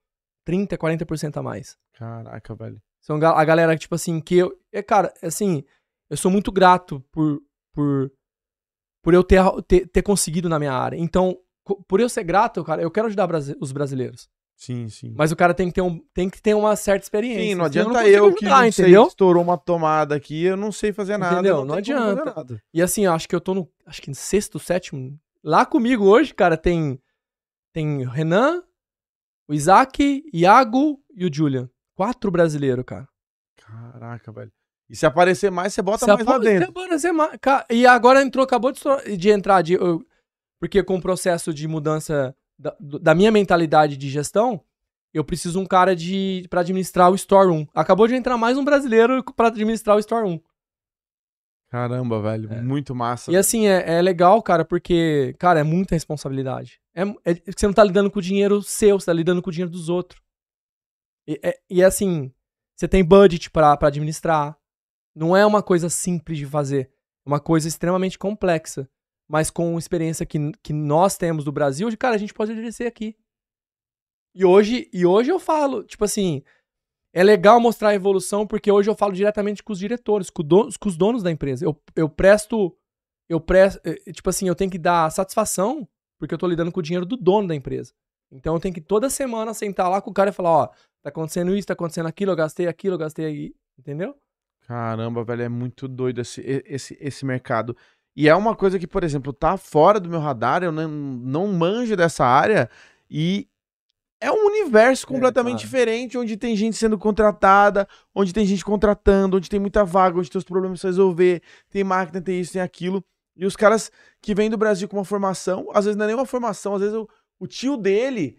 30, 40% a mais. Caraca, velho. São a galera, tipo assim, que eu. É, cara, é assim, eu sou muito grato por, por, por eu ter, ter, ter conseguido na minha área. Então, por eu ser grato, cara, eu quero ajudar os brasileiros. Sim, sim. Mas o cara tem que ter, um, tem que ter uma certa experiência. Sim, não adianta eu, não eu que ajudar, não sei, estourou uma tomada aqui, eu não sei fazer nada. Entendeu? Não, não adianta. Nada. E assim, acho que eu tô no, acho que no sexto, sétimo. Lá comigo hoje, cara, tem tem Renan, o Isaac, Iago e o Julian. Quatro brasileiros, cara. Caraca, velho. E se aparecer mais, você bota se mais lá dentro. Se aparecer mais, e agora entrou, acabou de, de entrar, de, eu, porque com o processo de mudança da, da minha mentalidade de gestão, eu preciso um cara de para administrar o Store 1. Acabou de entrar mais um brasileiro para administrar o Store 1. Caramba, velho, é. muito massa. E assim, é, é, legal, cara, porque, cara, é muita responsabilidade. É, é, você não tá lidando com o dinheiro seu, você tá lidando com o dinheiro dos outros. E, é, e é assim, você tem budget para administrar. Não é uma coisa simples de fazer. É uma coisa extremamente complexa mas com experiência que, que nós temos do Brasil, cara, a gente pode oferecer aqui. E hoje, e hoje eu falo, tipo assim, é legal mostrar a evolução, porque hoje eu falo diretamente com os diretores, com, com os donos da empresa. Eu, eu presto, eu presto, eh, eh, tipo assim, eu tenho que dar satisfação, porque eu tô lidando com o dinheiro do dono da empresa. Então eu tenho que toda semana sentar lá com o cara e falar, ó, tá acontecendo isso, tá acontecendo aquilo, eu gastei aquilo, eu gastei aí, entendeu? Caramba, velho, é muito doido esse, esse, esse mercado. E é uma coisa que, por exemplo, tá fora do meu radar, eu não, manjo dessa área e é um universo é, completamente é, claro. diferente, onde tem gente sendo contratada, onde tem gente contratando, onde tem muita vaga, onde tem os problemas pra resolver, tem máquina, tem isso, tem aquilo. E os caras que vêm do Brasil com uma formação, às vezes não é nenhuma formação, às vezes o, o tio dele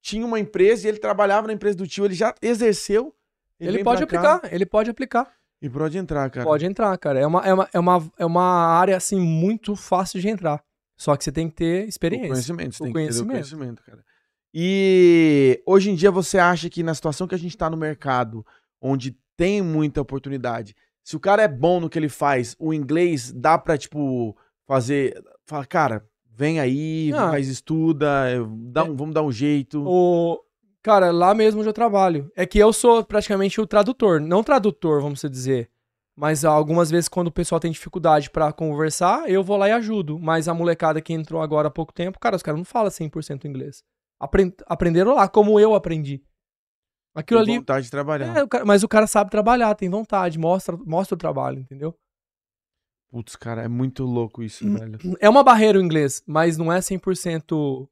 tinha uma empresa e ele trabalhava na empresa do tio, ele já exerceu. Ele, ele pode aplicar, cá. ele pode aplicar. E pode entrar, cara. Pode entrar, cara. É uma, é uma, é uma, é uma área, assim, muito fácil de entrar. Só que você tem que ter experiência. O conhecimento, você o tem conhecimento. que ter o conhecimento, cara. E hoje em dia você acha que na situação que a gente está no mercado, onde tem muita oportunidade, se o cara é bom no que ele faz, o inglês dá pra, tipo, fazer. Fala, cara, vem aí, ah, faz estuda, dá é. um, é, vamos dar um jeito. O, Cara, lá mesmo onde eu trabalho. É que eu sou praticamente o tradutor. Não tradutor, vamos dizer. Mas algumas vezes, quando o pessoal tem dificuldade para conversar, eu vou lá e ajudo. Mas a molecada que entrou agora há pouco tempo, cara, os caras não falam 100% inglês. aprenderam lá, como eu aprendi. Aquilo tem ali. vontade de trabalhar. É, o cara, mas o cara sabe trabalhar, tem vontade, mostra, mostra o trabalho, entendeu? Putz, cara, é muito louco isso, hum, velho. É uma barreira o inglês, mas não é 100%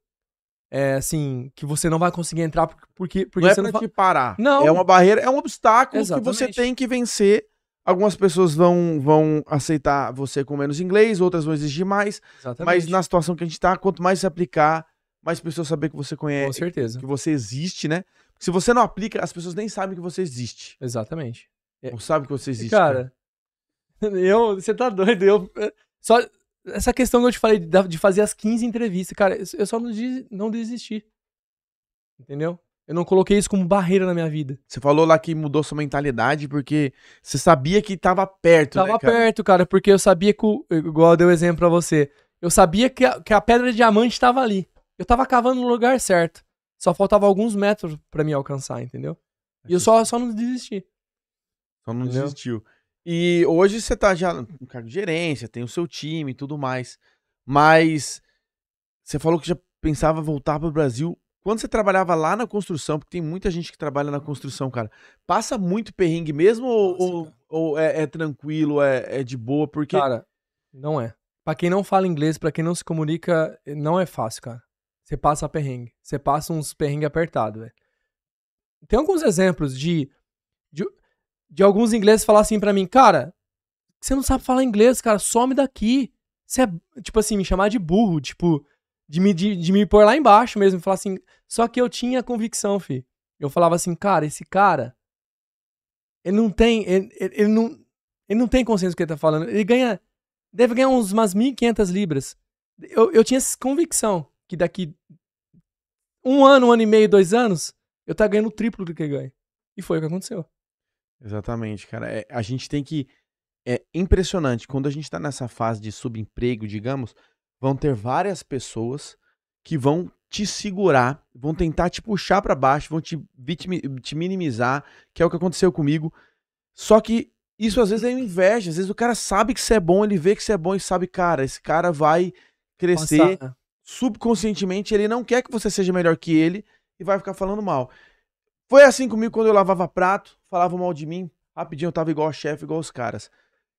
é, assim, que você não vai conseguir entrar porque, porque não é você pra não te parar. Não. É uma barreira, é um obstáculo Exatamente. que você tem que vencer. Algumas pessoas vão, vão aceitar você com menos inglês, outras vão exigir mais. Exatamente. Mas na situação que a gente está, quanto mais se aplicar, mais pessoas saber que você conhece. Com certeza. Que você existe, né? Se você não aplica, as pessoas nem sabem que você existe. Exatamente. É Ou sabem que você existe. Cara, cara. Né? eu, você tá doido. Eu, eh, só, essa questão que eu te falei de, fazer as 15 entrevistas, cara, eu só não, des, não desisti. Entendeu? Eu não coloquei isso como barreira na minha vida. Você falou lá que mudou sua mentalidade porque você sabia que tava perto, tava né, Tava perto, cara, porque eu sabia que, igual eu dei o um exemplo pra você, eu sabia que a, que a pedra de diamante estava ali. Eu tava cavando no lugar certo. Só faltava alguns metros para me alcançar, entendeu? E eu só, só não desisti. Só não entendeu? desistiu. E hoje você tá já no cargo de gerência, tem o seu time e tudo mais. Mas você falou que já pensava voltar para o Brasil. Quando você trabalhava lá na construção, porque tem muita gente que trabalha na construção, cara, passa muito perrengue mesmo Nossa, ou, ou é, é, tranquilo, é, é de boa? Porque. Cara, não é. Pra quem não fala inglês, pra quem não se comunica, eh, não é fácil, cara. Você passa perrengue. Você passa uns perrengue apertado, velho. Tem alguns exemplos de de alguns ingleses falar assim para mim, cara, você não sabe falar inglês, cara, some daqui. Você é, tipo assim, me chamar de burro, tipo, de me, de, de me pôr lá embaixo mesmo, falar assim. Só que eu tinha convicção, fi. Eu falava assim, cara, esse cara, ele não tem, ele, ele, ele não, ele não tem consciência do que ele tá falando. Ele ganha, deve ganhar uns, umas 1.500 libras. Eu, eu tinha essa convicção que daqui um ano, um ano e meio, dois anos, eu tá ganhando o triplo do que ganha. E foi o que aconteceu. Exatamente, cara. É, a gente tem que. É impressionante. Quando a gente está nessa fase de subemprego, digamos, vão ter várias pessoas que vão te segurar, vão tentar te puxar para baixo, vão te, te minimizar, que é o que aconteceu comigo. Só que isso às vezes é inveja. Às vezes o cara sabe que você é bom, ele vê que você é bom e sabe, cara, esse cara vai crescer. Subconscientemente, ele não quer que você seja melhor que ele e vai ficar falando mal. Foi assim comigo quando eu lavava prato, falava mal de mim. Rapidinho eu tava igual chefe, igual os caras.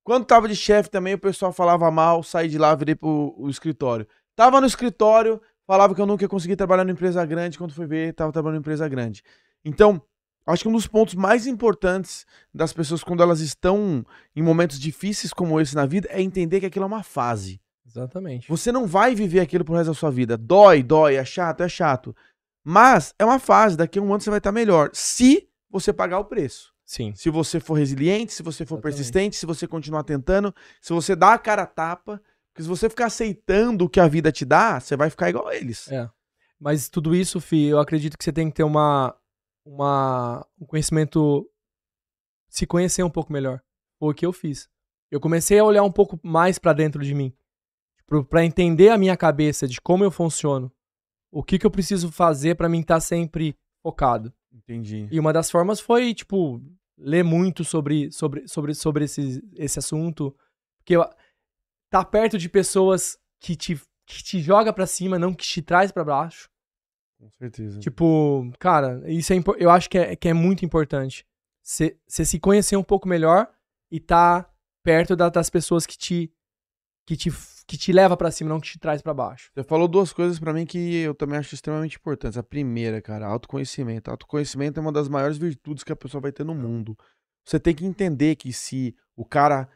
Quando tava de chefe também, o pessoal falava mal, saí de lá, virei pro o escritório. Tava no escritório, falava que eu nunca ia conseguir trabalhar numa empresa grande, quando fui ver, tava trabalhando numa empresa grande. Então, acho que um dos pontos mais importantes das pessoas quando elas estão em momentos difíceis como esse na vida é entender que aquilo é uma fase. Exatamente. Você não vai viver aquilo pro resto da sua vida. Dói, dói, é chato, é chato. Mas é uma fase, daqui a um ano você vai estar melhor. Se você pagar o preço. Sim. Se você for resiliente, se você for persistente, se você continuar tentando, se você dar a cara a tapa. Porque se você ficar aceitando o que a vida te dá, você vai ficar igual a eles. É. Mas tudo isso, Fi, eu acredito que você tem que ter uma, uma, um conhecimento. Se conhecer um pouco melhor. Foi o que eu fiz. Eu comecei a olhar um pouco mais para dentro de mim. para entender a minha cabeça de como eu funciono. O que, que eu preciso fazer para mim estar tá sempre focado? Entendi. E uma das formas foi, tipo, ler muito sobre, sobre, sobre, sobre esse, esse assunto. Porque eu, tá perto de pessoas que te, que te joga para cima, não que te traz para baixo. Com certeza. Tipo, cara, isso é, eu acho que é, que é muito importante. Você se conhecer um pouco melhor e tá perto da, das pessoas que te, que te que te leva para cima, não que te traz para baixo. Você falou duas coisas para mim que eu também acho extremamente importantes. A primeira, cara, autoconhecimento. Autoconhecimento é uma das maiores virtudes que a pessoa vai ter no mundo. Você tem que entender que se o cara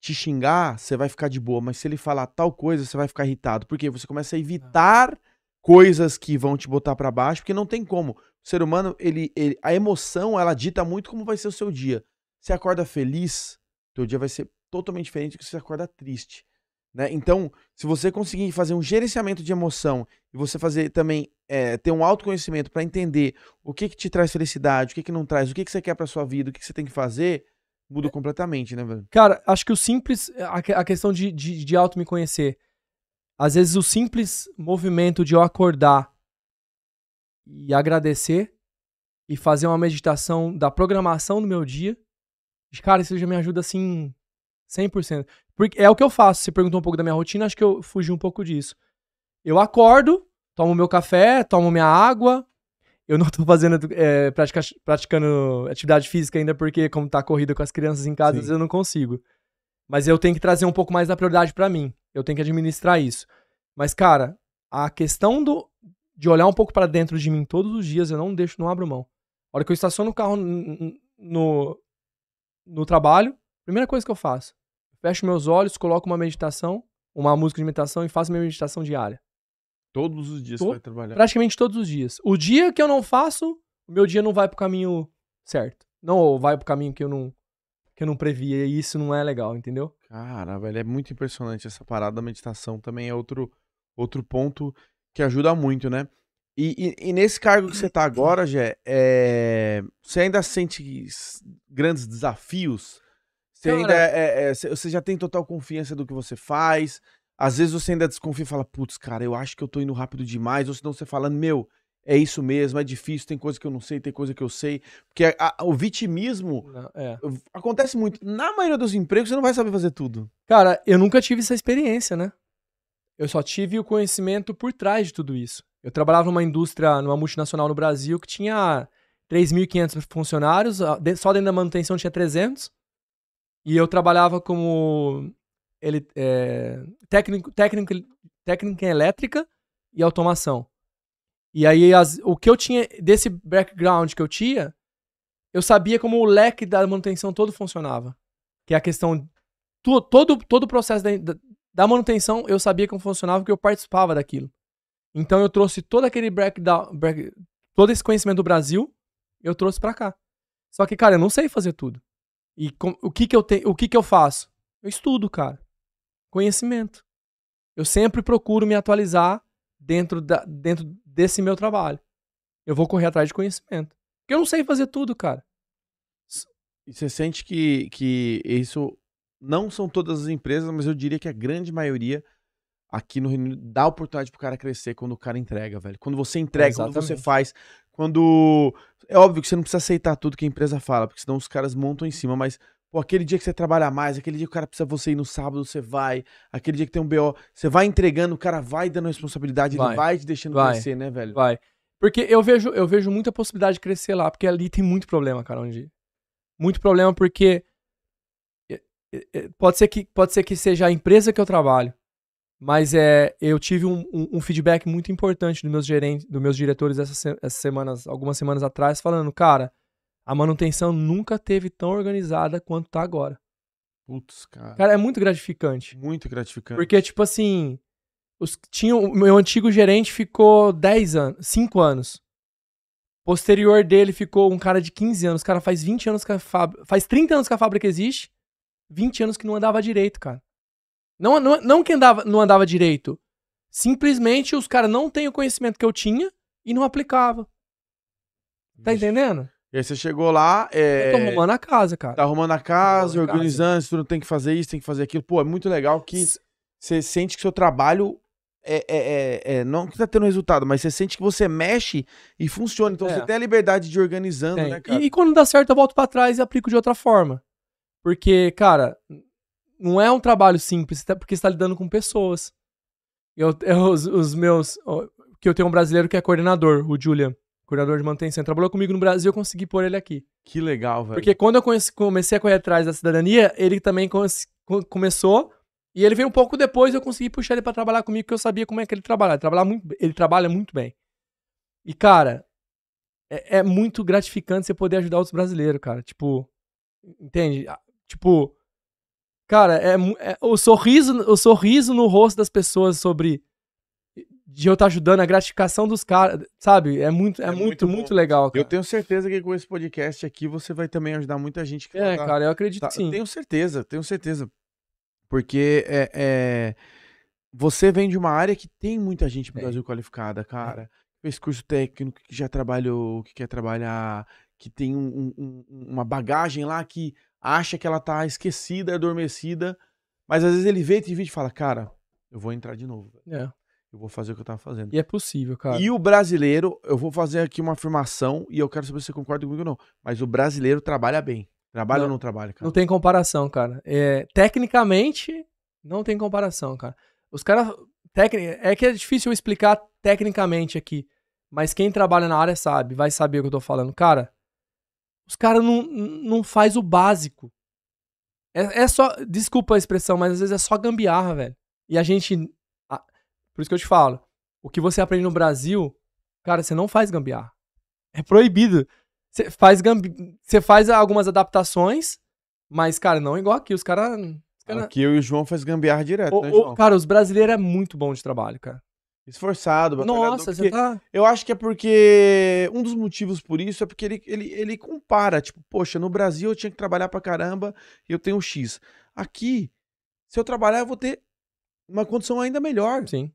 te xingar, você vai ficar de boa, mas se ele falar tal coisa, você vai ficar irritado. Porque você começa a ah. evitar coisas que vão te botar para baixo, porque não tem como. O ser humano, ele, ele, a emoção, ela dita muito como vai ser o seu dia. Você acorda feliz, teu dia vai ser totalmente diferente do que você acorda triste. Né? Então, se você conseguir fazer um gerenciamento de emoção e você fazer também é, ter um autoconhecimento para entender o que, que te traz felicidade, o que, que não traz, o que, que você quer para sua vida, o que, que você tem que fazer, muda é. completamente, né, velho? Cara, acho que o simples, a, a questão de, de, de auto me conhecer, às vezes o simples movimento de eu acordar e agradecer e fazer uma meditação da programação do meu dia, cara, isso já me ajuda assim 100%. Porque é o que eu faço. Você perguntou um pouco da minha rotina, acho que eu fugi um pouco disso. Eu acordo, tomo meu café, tomo minha água. Eu não tô fazendo, é, pratica, praticando atividade física ainda, porque como tá corrida com as crianças em casa, eu não consigo. Mas eu tenho que trazer um pouco mais da prioridade para mim. Eu tenho que administrar isso. Mas, cara, a questão do, de olhar um pouco para dentro de mim todos os dias, eu não deixo, não abro mão. A hora que eu estaciono o carro no, no, no trabalho, primeira coisa que eu faço, fecho meus olhos, coloco uma meditação, uma música de meditação e faço minha meditação diária. Todos os dias Tô, você vai trabalhar? Praticamente todos os dias. O dia que eu não faço, o meu dia não vai pro caminho certo. Não, ou vai pro caminho que eu não que eu não previa e isso não é legal, entendeu? Cara, velho, é muito impressionante essa parada da meditação também é outro outro ponto que ajuda muito, né? E, e, e nesse cargo que você tá agora, Jé, é... você ainda sente grandes desafios você ainda é, é, é você já tem total confiança do que você faz. Às vezes você ainda desconfia e fala, putz, cara, eu acho que eu tô indo rápido demais. Ou senão você fala, meu, é isso mesmo, é difícil, tem coisa que eu não sei, tem coisa que eu sei. Porque a, a, o vitimismo não, é. acontece muito. Na maioria dos empregos, você não vai saber fazer tudo. Cara, eu nunca tive essa experiência, né? Eu só tive o conhecimento por trás de tudo isso. Eu trabalhava numa indústria, numa multinacional no Brasil, que tinha 3.500 funcionários, só dentro da manutenção tinha 300. E eu trabalhava como ele, é, técnico, técnico, técnica elétrica e automação. E aí, as, o que eu tinha, desse background que eu tinha, eu sabia como o leque da manutenção todo funcionava. Que é a questão. Tu, todo, todo o processo da, da manutenção eu sabia como funcionava, que eu participava daquilo. Então eu trouxe todo aquele breakdown, break, todo esse conhecimento do Brasil, eu trouxe para cá. Só que, cara, eu não sei fazer tudo. E com, o que que eu tenho, o que que eu faço? Eu estudo, cara. Conhecimento. Eu sempre procuro me atualizar dentro, da, dentro desse meu trabalho. Eu vou correr atrás de conhecimento. Porque eu não sei fazer tudo, cara. E você sente que, que isso não são todas as empresas, mas eu diria que a grande maioria aqui no Reino Unido dá oportunidade pro cara crescer quando o cara entrega, velho. Quando você entrega, quando você faz, quando. É óbvio que você não precisa aceitar tudo que a empresa fala, porque senão os caras montam em cima, mas Pô, aquele dia que você trabalha mais, aquele dia que o cara precisa você ir no sábado, você vai. Aquele dia que tem um BO, você vai entregando, o cara vai dando responsabilidade, vai, ele vai te deixando vai, crescer, né, velho? Vai. Porque eu vejo, eu vejo muita possibilidade de crescer lá, porque ali tem muito problema, cara, onde. Muito problema porque é, é, é, pode ser que pode ser que seja a empresa que eu trabalho, mas é, eu tive um, um, um feedback muito importante dos meus gerentes, dos meus diretores essas, essas semanas, algumas semanas atrás, falando, cara, a manutenção nunca teve tão organizada quanto tá agora. Putz, cara. Cara, é muito gratificante. Muito gratificante. Porque, tipo assim, os, tinha, o meu antigo gerente ficou 10 anos, 5 anos. Posterior dele ficou um cara de 15 anos. Cara, faz 20 anos que a fábrica. Faz 30 anos que a fábrica existe. 20 anos que não andava direito, cara. Não, não, não que andava, não andava direito. Simplesmente os caras não têm o conhecimento que eu tinha e não aplicava. Tá entendendo? E aí você chegou lá. É... Eu tô arrumando a casa, cara. Tá arrumando a casa, organizando, casa. tu não tem que fazer isso, tem que fazer aquilo. Pô, é muito legal que você sente que seu trabalho é, é, é, é, não que tá tendo resultado, mas você sente que você mexe e funciona. Então é. você tem a liberdade de ir organizando, tem. né, cara? E, e, quando dá certo, eu volto para trás e aplico de outra forma. Porque, cara, não é um trabalho simples, tá, porque está lidando com pessoas. Eu, eu os, os, meus. Que eu tenho um brasileiro que é coordenador, o Julian, coordenador de manutenção. Trabalhou comigo no Brasil, eu consegui pôr ele aqui. Que legal, velho. Porque quando eu conheci, comecei a correr atrás da cidadania, ele também começou. E ele veio um pouco depois, eu consegui puxar ele para trabalhar comigo, que eu sabia como é que ele trabalha. Ele trabalha muito, ele trabalha muito bem. E, cara, é, é muito gratificante você poder ajudar outros brasileiros, cara. Tipo, entende? Ah, tipo, Cara, é, é, o, sorriso, o sorriso no rosto das pessoas sobre de eu estar tá ajudando, a gratificação dos caras, sabe? É muito, é, é muito, muito, muito, legal. Cara. Eu tenho certeza que com esse podcast aqui você vai também ajudar muita gente. Que é, tá, cara, eu acredito tá, sim. Tenho certeza, tenho certeza. Porque é, é, você vem de uma área que tem muita gente no Brasil qualificada, cara. É. Fez curso técnico, que já trabalhou, que quer trabalhar, que tem um, um, uma bagagem lá que acha que ela tá esquecida, adormecida, mas às vezes ele vê esse vídeo e fala, cara, eu vou entrar de novo. É. Eu vou fazer o que eu tava fazendo. E é possível, cara. E o brasileiro, eu vou fazer aqui uma afirmação e eu quero saber se você concorda comigo ou não, mas o brasileiro trabalha bem. Trabalha não, ou não trabalha, cara? Não tem comparação, cara. É, tecnicamente, não tem comparação, cara. Os caras. É que é difícil eu explicar tecnicamente aqui. Mas quem trabalha na área sabe, vai saber o que eu tô falando. Cara, os caras não, não faz o básico. É, é só. Desculpa a expressão, mas às vezes é só gambiarra, velho. E a gente. por isso que eu te falo. O que você aprende no Brasil, cara, você não faz gambiarra. É proibido. Você faz, gambi... você faz algumas adaptações, mas, cara, não igual aqui. Os caras. Cara... Aqui eu e o João faz gambiarra direto, o, né, João? O, cara, os brasileiros é muito bom de trabalho, cara. Esforçado, batalhador. Nossa, você tá... Eu acho que é porque. Um dos motivos por isso é porque ele, ele, ele compara. Tipo, poxa, no Brasil eu tinha que trabalhar pra caramba e eu tenho um X. Aqui, se eu trabalhar, eu vou ter uma condição ainda melhor. Sim.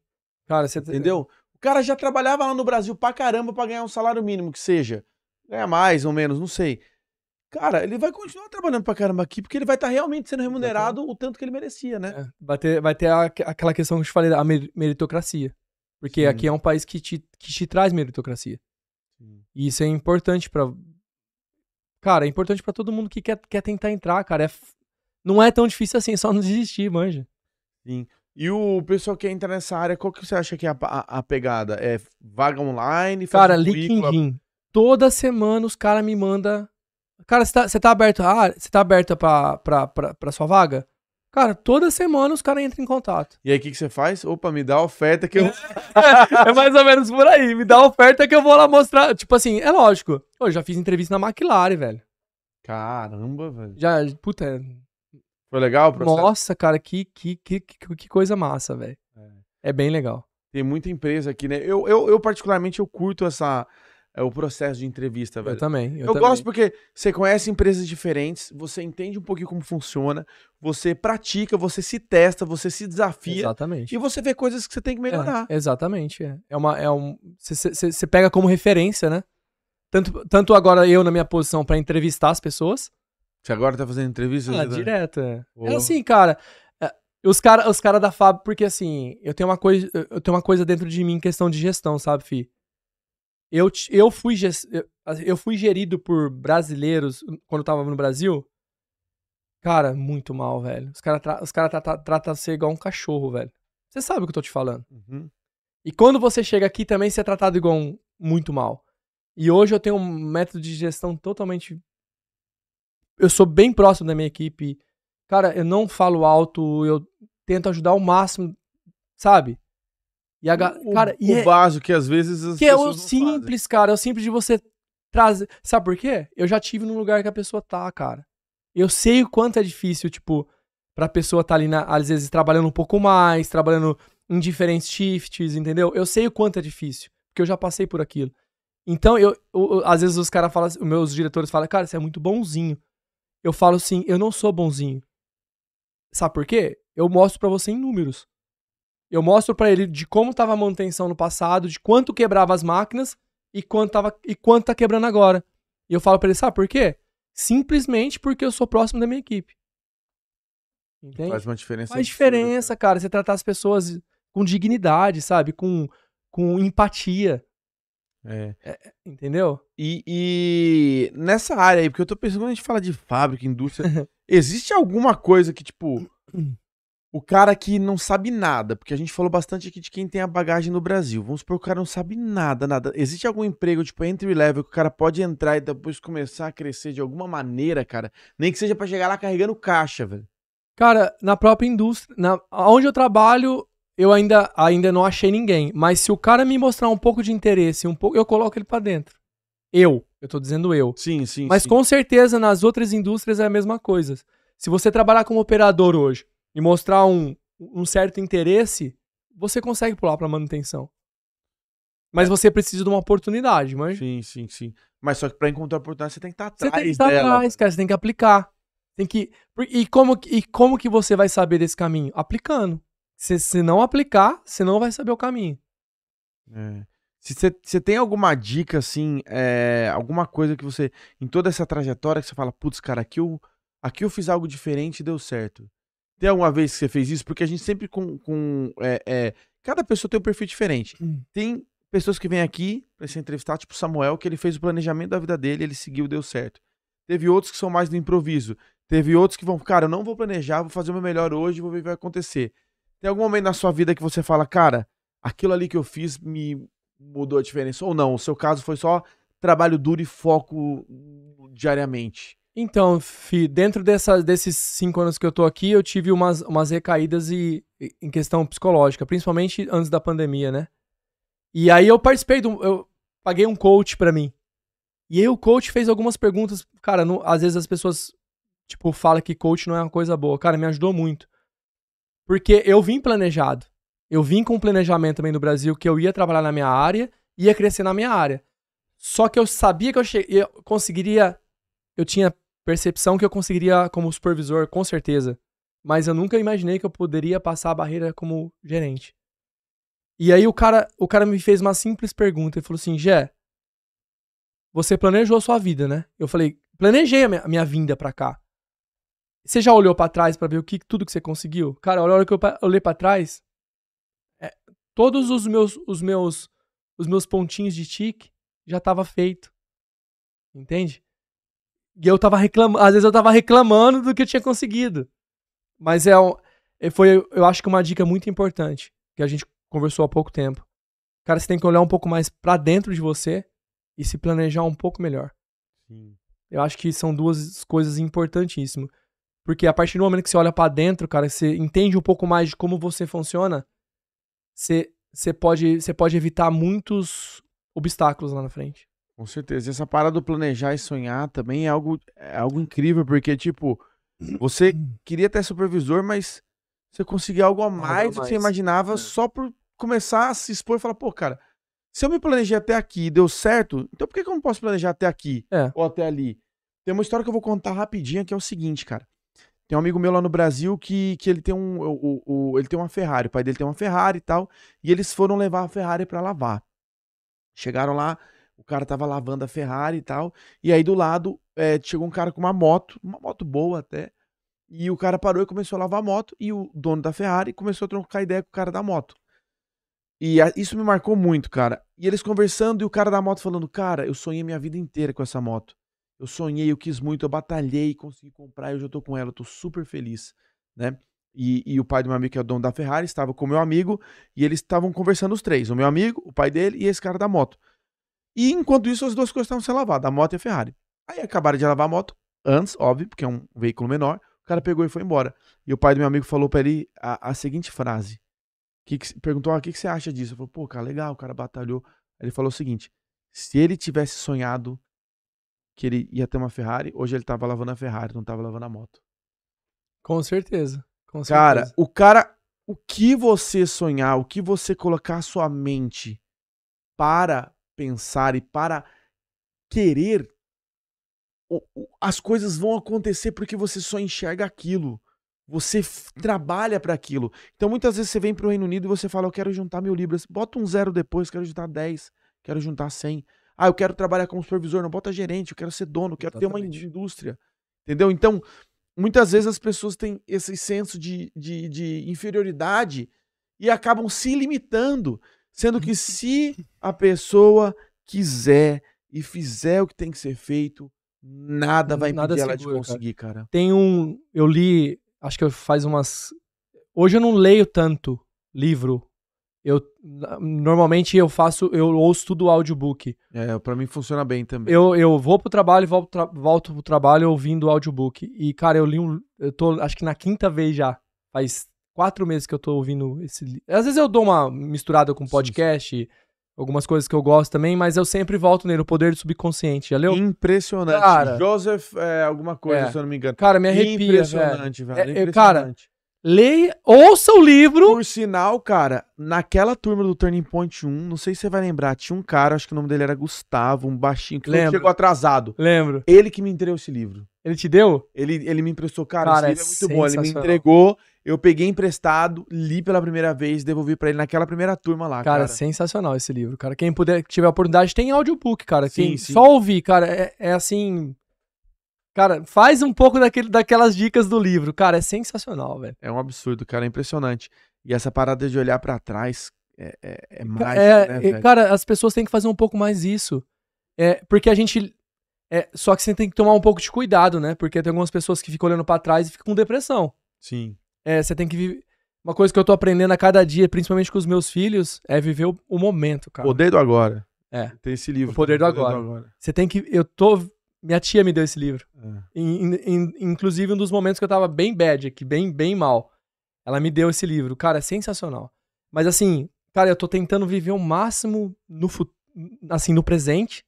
Cara, você. Entendeu? O cara já trabalhava lá no Brasil pra caramba pra ganhar um salário mínimo, que seja. Ganha é mais ou menos, não sei. Cara, ele vai continuar trabalhando pra caramba aqui, porque ele vai estar tá realmente sendo remunerado o tanto que ele merecia, né? É, vai ter, vai ter a, aquela questão que eu te falei, a meritocracia. Porque Sim. aqui é um país que te, que te traz meritocracia. Sim. E isso é importante para Cara, é importante para todo mundo que quer, quer tentar entrar, cara. É f... Não é tão difícil assim, é só não desistir, manja. Sim. E o pessoal que entra nessa área, qual que você acha que é a, a, a pegada? É vaga online? Cara, um LinkedIn. Toda semana os caras me mandam. Cara, você tá, tá, aberto? Ah, você tá aberto pra, pra, pra, pra sua vaga? Cara, toda semana os caras entram em contato. E aí, o que, que você faz? Opa, me dá a oferta que eu. É, é mais ou menos por aí. Me dá a oferta que eu vou lá mostrar. Tipo assim, é lógico. Eu já fiz entrevista na McLaren, velho. Caramba, velho. Já, puta. Foi legal o processo? Nossa, cara, que, que, que, que coisa massa, velho. É. é bem legal. Tem muita empresa aqui, né? Eu, eu, eu particularmente, eu curto essa é o processo de entrevista, velho. Eu também. Eu, eu também. gosto porque você conhece empresas diferentes, você entende um pouquinho como funciona, você pratica, você se testa, você se desafia. Exatamente. E você vê coisas que você tem que é, melhorar. É, exatamente. É, é uma. É um, você pega como referência, né? Tanto, tanto agora eu na minha posição para entrevistar as pessoas. Você agora tá fazendo entrevista? Ah, tá- direto. É. é assim, cara. É, os caras os cara da Fábio, porque assim, eu tenho uma coisa, eu tenho uma coisa dentro de mim em questão de gestão, sabe, Fi? Eu, eu, fui, assim, eu fui gerido por brasileiros hum, quando eu tava no Brasil. Cara, muito mal, velho. Os caras tra cara tra tra tratam você igual um cachorro, velho. Você sabe o que eu tô te falando. Uhum. E quando você chega aqui também, você é tratado igual um muito mal. E hoje eu tenho um método de gestão totalmente. Eu sou bem próximo da minha equipe. Cara, eu não falo alto, eu tento ajudar ao máximo, sabe? E a o, cara, o, e o é vaso que às vezes que é o simples, fazem. cara, é o simples de você trazer. Sabe por quê? Eu já tive num lugar que a pessoa tá, cara. Eu sei o quanto é difícil, tipo, pra pessoa tá ali, na, às vezes, trabalhando um pouco mais, trabalhando em diferentes shifts, entendeu? Eu sei o quanto é difícil, porque eu já passei por aquilo. Então, eu, eu às vezes os caras falam, os meus diretores falam, cara, você é muito bonzinho. Eu falo assim, eu não sou bonzinho. Sabe por quê? Eu mostro para você em números. Eu mostro para ele de como estava a manutenção no passado, de quanto quebrava as máquinas e quanto, tava, e quanto tá quebrando agora. E eu falo para ele, sabe por quê? Simplesmente porque eu sou próximo da minha equipe. Entende? Faz uma diferença. Faz diferença, cara. cara, você tratar as pessoas com dignidade, sabe? Com, com empatia. É. é. entendeu? E, e, nessa área aí, porque eu tô pensando, quando a gente fala de fábrica, indústria, existe alguma coisa que, tipo, o cara que não sabe nada, porque a gente falou bastante aqui de quem tem a bagagem no Brasil. Vamos supor que o cara não sabe nada, nada. Existe algum emprego, tipo, entry level, que o cara pode entrar e depois começar a crescer de alguma maneira, cara? Nem que seja para chegar lá carregando caixa, velho. Cara, na própria indústria, na, onde eu trabalho, eu ainda, ainda não achei ninguém. Mas se o cara me mostrar um pouco de interesse, um pouco, eu coloco ele para dentro. Eu, eu tô dizendo eu. Sim, sim. Mas sim. com certeza nas outras indústrias é a mesma coisa. Se você trabalhar como operador hoje, e mostrar um, um certo interesse, você consegue pular para manutenção. Mas é. você precisa de uma oportunidade, mas. Sim, sim, sim. Mas só que para encontrar a oportunidade, você tem que estar tá atrás. Você tem que estar tá atrás, cara. Você tem que aplicar. Tem que. E como, e como que você vai saber desse caminho? Aplicando. Se, se não aplicar, você não vai saber o caminho. É. Se você tem alguma dica, assim, é, alguma coisa que você. Em toda essa trajetória que você fala, putz, cara, aqui eu, aqui eu fiz algo diferente e deu certo. Tem alguma vez que você fez isso? Porque a gente sempre com. com é, é, cada pessoa tem um perfil diferente. Hum. Tem pessoas que vêm aqui para se entrevistar, tipo Samuel, que ele fez o planejamento da vida dele, ele seguiu, deu certo. Teve outros que são mais do improviso. Teve outros que vão, cara, eu não vou planejar, vou fazer o meu melhor hoje, vou ver o que vai acontecer. Tem algum momento na sua vida que você fala, cara, aquilo ali que eu fiz me mudou a diferença? Ou não? O seu caso foi só trabalho duro e foco diariamente? Então, Fi, dentro dessa, desses cinco anos que eu tô aqui, eu tive umas, umas recaídas e, e, em questão psicológica, principalmente antes da pandemia, né? E aí eu participei do. Eu paguei um coach para mim. E aí o coach fez algumas perguntas. Cara, às vezes as pessoas, tipo, falam que coach não é uma coisa boa. Cara, me ajudou muito. Porque eu vim planejado. Eu vim com um planejamento também no Brasil que eu ia trabalhar na minha área, ia crescer na minha área. Só que eu sabia que eu, che... eu conseguiria. Eu tinha Percepção que eu conseguiria como supervisor, com certeza. Mas eu nunca imaginei que eu poderia passar a barreira como gerente. E aí o cara, o cara me fez uma simples pergunta. Ele falou assim, Jé, você planejou a sua vida, né? Eu falei, planejei a minha, a minha vinda para cá. Você já olhou para trás para ver o que tudo que você conseguiu? Cara, olha a hora que eu olhei para trás, é, todos os meus os meus os meus pontinhos de tique já estava feito. Entende? E eu tava reclamando, às vezes eu tava reclamando do que eu tinha conseguido. Mas é um, é, foi, eu acho que uma dica muito importante que a gente conversou há pouco tempo. Cara, você tem que olhar um pouco mais para dentro de você e se planejar um pouco melhor. Sim. Eu acho que são duas coisas importantíssimas. Porque a partir do momento que você olha para dentro, cara, você entende um pouco mais de como você funciona, você, você, pode, você pode evitar muitos obstáculos lá na frente. Com certeza. E essa parada do planejar e sonhar também é algo, é algo incrível, porque, tipo, uhum. você queria ter supervisor, mas você conseguia algo a mais do que você imaginava é. só por começar a se expor e falar, pô, cara, se eu me planejei até aqui e deu certo, então por que, que eu não posso planejar até aqui é. ou até ali? Tem uma história que eu vou contar rapidinho que é o seguinte, cara. Tem um amigo meu lá no Brasil que, que ele tem um. O, o, o ele tem uma Ferrari, o pai dele tem uma Ferrari e tal. E eles foram levar a Ferrari para lavar. Chegaram lá, o cara tava lavando a Ferrari e tal. E aí do lado é, chegou um cara com uma moto, uma moto boa até. E o cara parou e começou a lavar a moto. E o dono da Ferrari começou a trocar ideia com o cara da moto. E a, isso me marcou muito, cara. E eles conversando e o cara da moto falando: Cara, eu sonhei minha vida inteira com essa moto. Eu sonhei, eu quis muito, eu batalhei, consegui comprar e hoje eu tô com ela, eu tô super feliz, né? E, e, o pai do meu amigo, que é o dono da Ferrari, estava com o meu amigo e eles estavam conversando os três: o meu amigo, o pai dele e esse cara da moto. E enquanto isso, as duas coisas estavam sendo lavadas, a moto e a Ferrari. Aí acabaram de lavar a moto, antes, óbvio, porque é um veículo menor. O cara pegou e foi embora. E o pai do meu amigo falou para ele a, a, seguinte frase. Que, que perguntou, ah, o ah, que, que você acha disso? Eu falei, pô, cara, legal, o cara batalhou. Ele falou o seguinte, se ele tivesse sonhado que ele ia ter uma Ferrari, hoje ele tava lavando a Ferrari, não tava lavando a moto. Com certeza. Com certeza. Cara, o cara, o que você sonhar, o que você colocar a sua mente para pensar e para querer, as coisas vão acontecer porque você só enxerga aquilo. Você hum. trabalha para aquilo. Então muitas vezes você vem para o Reino Unido e você fala: Eu quero juntar mil libras. Bota um zero depois, quero juntar dez, quero juntar cem. Ah, eu quero trabalhar como supervisor. Não, bota gerente, eu quero ser dono, eu quero Exatamente. ter uma indústria. Entendeu? Então, muitas vezes as pessoas têm esse senso de, de, de inferioridade e acabam se limitando. Sendo que se a pessoa quiser e fizer o que tem que ser feito, nada vai impedir ela de conseguir, cara. cara. Tem um. Eu li, acho que faz umas. Hoje eu não leio tanto livro. Eu normalmente eu faço, eu ouço tudo audiobook. É, para mim funciona bem também. Eu, eu vou pro trabalho e volto, tra, volto pro trabalho ouvindo audiobook. E cara, eu li um, eu tô acho que na quinta vez já. Faz quatro meses que eu tô ouvindo esse. Às vezes eu dou uma misturada com podcast, sim, sim. algumas coisas que eu gosto também, mas eu sempre volto nele, o poder do subconsciente, já leu? Impressionante. Cara, Joseph, é, alguma coisa, é. se eu não me engano. Cara, me arrepia. Impressionante, velho. velho. É, é impressionante. Cara, leia, ouça o livro. Por sinal, cara, naquela turma do Turning Point 1, não sei se você vai lembrar, tinha um cara, acho que o nome dele era Gustavo, um baixinho, que Lembro. chegou atrasado. Lembro. Ele que me entregou esse livro. Ele te deu? Ele, ele me emprestou, cara, cara esse é livro é, é muito bom. Ele me entregou eu peguei emprestado, li pela primeira vez, devolvi para ele naquela primeira turma lá, cara. Cara, sensacional esse livro, cara. Quem puder, tiver a oportunidade, tem audiobook, cara. Sim, sim. só ouvir, cara, é, é, assim... Cara, faz um pouco daquele, daquelas dicas do livro, cara. É sensacional, velho. É um absurdo, cara. É impressionante. E essa parada de olhar para trás é, é, é mágico, é, né, Cara, as pessoas têm que fazer um pouco mais isso. É, porque a gente... É, só que você tem que tomar um pouco de cuidado, né? Porque tem algumas pessoas que ficam olhando para trás e ficam com depressão. Sim. É, você tem que viver. Uma coisa que eu tô aprendendo a cada dia, principalmente com os meus filhos, é viver o, o momento, cara. Poder do agora. É. Tem esse livro. O poder, do, poder agora. do, agora. Você tem que. Eu tô. Minha tia me deu esse livro. É. In, in, inclusive, um dos momentos que eu tava bem bad aqui, bem, bem mal. Ela me deu esse livro. Cara, é sensacional. Mas assim, cara, eu tô tentando viver o máximo no assim, no presente,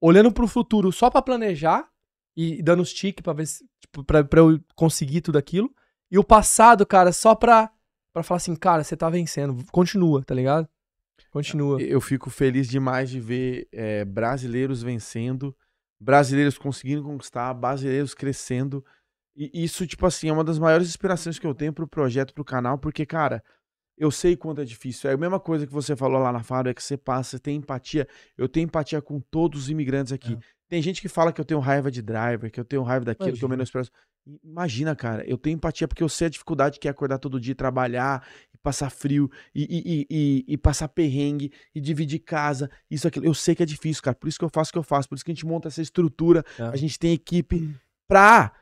olhando pro futuro só para planejar e dando os tiques para ver se, tipo, pra, pra eu conseguir tudo aquilo. E o passado, cara, só pra, pra falar assim, cara, você tá vencendo. Continua, tá ligado? Continua. Eu fico feliz demais de ver é, brasileiros vencendo, brasileiros conseguindo conquistar, brasileiros crescendo. E isso, tipo assim, é uma das maiores inspirações que eu tenho pro projeto, pro canal, porque, cara, eu sei quanto é difícil. É a mesma coisa que você falou lá na Faro, é que você passa, você tem empatia. Eu tenho empatia com todos os imigrantes aqui. É. Tem gente que fala que eu tenho raiva de driver, que eu tenho raiva daquilo, Imagina. que eu menosprezo. Imagina, cara, eu tenho empatia porque eu sei a dificuldade que é acordar todo dia, trabalhar, e passar frio, e, e, e, e, passar perrengue, e dividir casa, isso, aquilo. Eu sei que é difícil, cara. Por isso que eu faço o que eu faço, por isso que a gente monta essa estrutura, é. a gente tem equipe hum. pra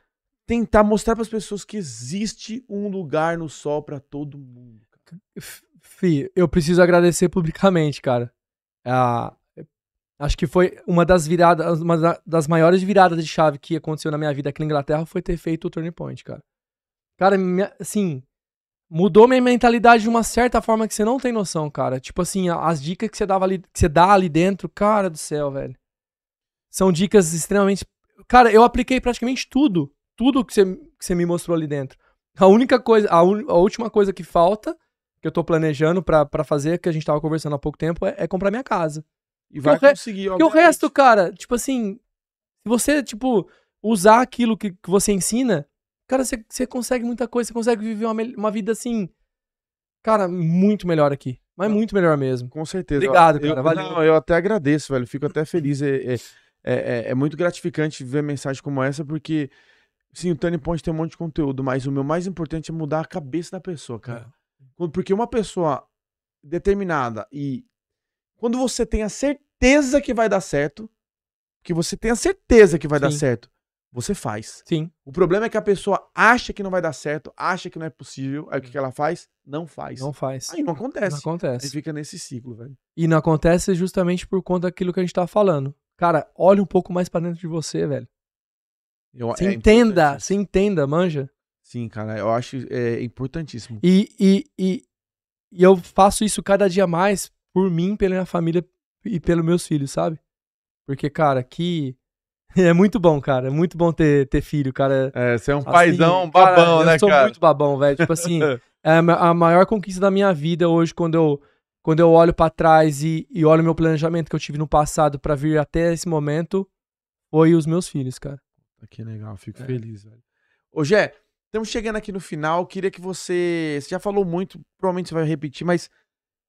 tentar mostrar para as pessoas que existe um lugar no sol para todo mundo. Fih, eu preciso agradecer publicamente, cara. Ah, Acho que foi uma das viradas, uma das maiores viradas de chave que aconteceu na minha vida aqui na Inglaterra foi ter feito o Turning Point, cara. Cara, minha, assim, mudou minha mentalidade de uma certa forma que você não tem noção, cara. Tipo assim, as dicas que você dava ali, que você dá ali dentro, cara do céu, velho. São dicas extremamente, cara, eu apliquei praticamente tudo, tudo que você, que você me mostrou ali dentro. A única coisa, a, un, a última coisa que falta que eu tô planejando para fazer, que a gente tava conversando há pouco tempo, é, é comprar minha casa. E vai re... conseguir, Porque o resto, cara, tipo assim, se você, tipo, usar aquilo que, que você ensina, cara, você, você consegue muita coisa, você consegue viver uma, uma vida assim, cara, muito melhor aqui. Mas muito melhor mesmo. Com certeza. Obrigado, eu, cara. Valeu. Não, eu até agradeço, velho. Fico até feliz. É, é, é, é, é muito gratificante ver mensagem como essa, porque, sim, o Tani pode ter um monte de conteúdo, mas o meu mais importante é mudar a cabeça da pessoa, cara. É. Porque uma pessoa determinada e quando você tem a certeza que vai dar certo, que você tem a certeza que vai Sim. dar certo, você faz. Sim. O problema é que a pessoa acha que não vai dar certo, acha que não é possível, aí o que, hum. ela faz? Não faz. Não faz. Aí não acontece. Não acontece. E fica nesse ciclo, velho. E não acontece justamente por conta daquilo que a gente tá falando. Cara, olhe um pouco mais para dentro de você, velho. Eu, se é entenda, se entenda, manja. Sim, cara, eu acho é, importantíssimo. E, e, e, e eu faço isso cada dia mais por mim, pela minha família e pelos meus filhos, sabe? Porque, cara, que. É muito bom, cara. É muito bom ter, ter filho, cara. É, você é um assim, paizão babão, né, cara, né, cara? Eu sou muito babão, velho. Tipo assim, é a maior conquista da minha vida hoje, quando eu, quando eu olho para trás e, e olho meu planejamento que eu tive no passado para vir até esse momento, foi os meus filhos, cara. Que legal, fico é. feliz, velho. Ô, Gé, estamos chegando aqui no final. Queria que você. Você já falou muito, provavelmente você vai repetir, mas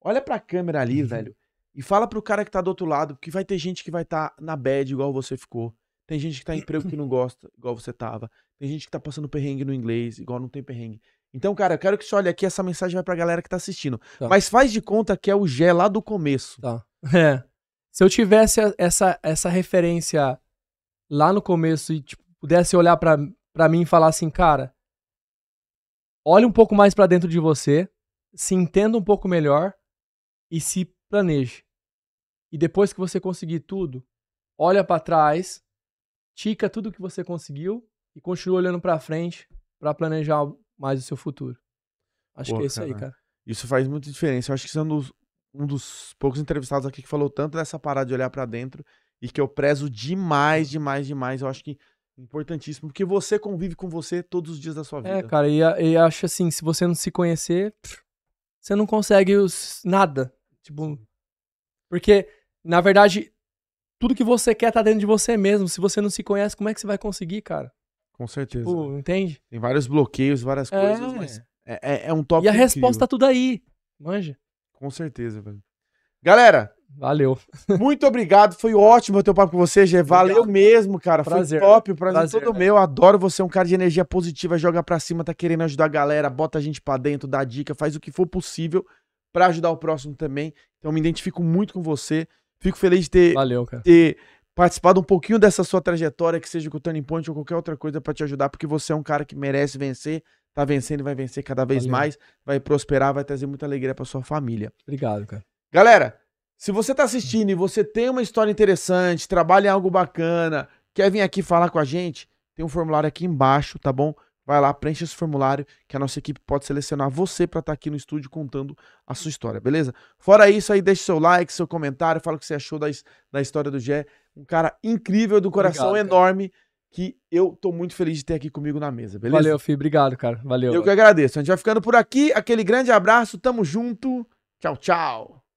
Olha pra câmera ali, uhum. velho. E fala pro cara que tá do outro lado, que vai ter gente que vai estar tá na bad igual você ficou. Tem gente que tá em emprego que não gosta, igual você tava. Tem gente que tá passando perrengue no inglês, igual não tem perrengue. Então, cara, eu quero que você olhe aqui, essa mensagem vai pra galera que tá assistindo. Tá. Mas faz de conta que é o G lá do começo. Tá. É. Se eu tivesse essa, essa referência lá no começo e tipo, pudesse olhar para mim e falar assim, cara, olhe um pouco mais para dentro de você, se entenda um pouco melhor e se planeje. E depois que você conseguir tudo, olha para trás, tica tudo que você conseguiu e continua olhando para frente para planejar mais o seu futuro. Acho Pô, que é isso cara, aí, cara. Isso faz muita diferença. Eu acho que você é um dos, um dos poucos entrevistados aqui que falou tanto dessa parada de olhar para dentro e que eu prezo demais, uhum. demais, demais. Eu acho que importantíssimo, porque você convive com você todos os dias da sua é, vida. É, cara, e, e acho assim, se você não se conhecer, você não consegue os, nada. Tipo, porque, na verdade, tudo que você quer tá dentro de você mesmo. Se você não se conhece, como é que você vai conseguir, cara? Com certeza. Tipo, entende? Tem vários bloqueios, várias é. coisas, mas é, é, é um top. E a resposta tá tudo aí. Manja. Com certeza, velho. Galera, Valeu. Muito obrigado, foi ótimo ter o papo com você, Gê. Valeu obrigado. mesmo, cara. Prazer. Foi top, prazer, prazer todo né? meu. Adoro você, é um cara de energia positiva, joga pra cima, tá querendo ajudar a galera, bota a gente pra dentro, dá dica, faz o que for possível para ajudar o próximo também. Então me identifico muito com você. Fico feliz de ter, Valeu, ter participado um pouquinho dessa sua trajetória, que seja com o Turning Point ou qualquer outra coisa para te ajudar, porque você é um cara que merece vencer, tá vencendo e vai vencer cada vez Valeu. mais, vai prosperar, vai trazer muita alegria para sua família. Obrigado, cara. Galera, se você tá assistindo e você tem uma história interessante, trabalha em algo bacana, quer vir aqui falar com a gente, tem um formulário aqui embaixo, tá bom? Vai lá, preenche esse formulário que a nossa equipe pode selecionar você para estar tá aqui no estúdio contando a sua história, beleza? Fora isso aí, deixe seu like, seu comentário, fala o que você achou da, da história do Gé. Um cara incrível, do coração Obrigado, enorme, que eu tô muito feliz de ter aqui comigo na mesa, beleza? Valeu, Fih. Obrigado, cara. Valeu. Eu que agradeço. A gente vai ficando por aqui. Aquele grande abraço, tamo junto. Tchau, tchau.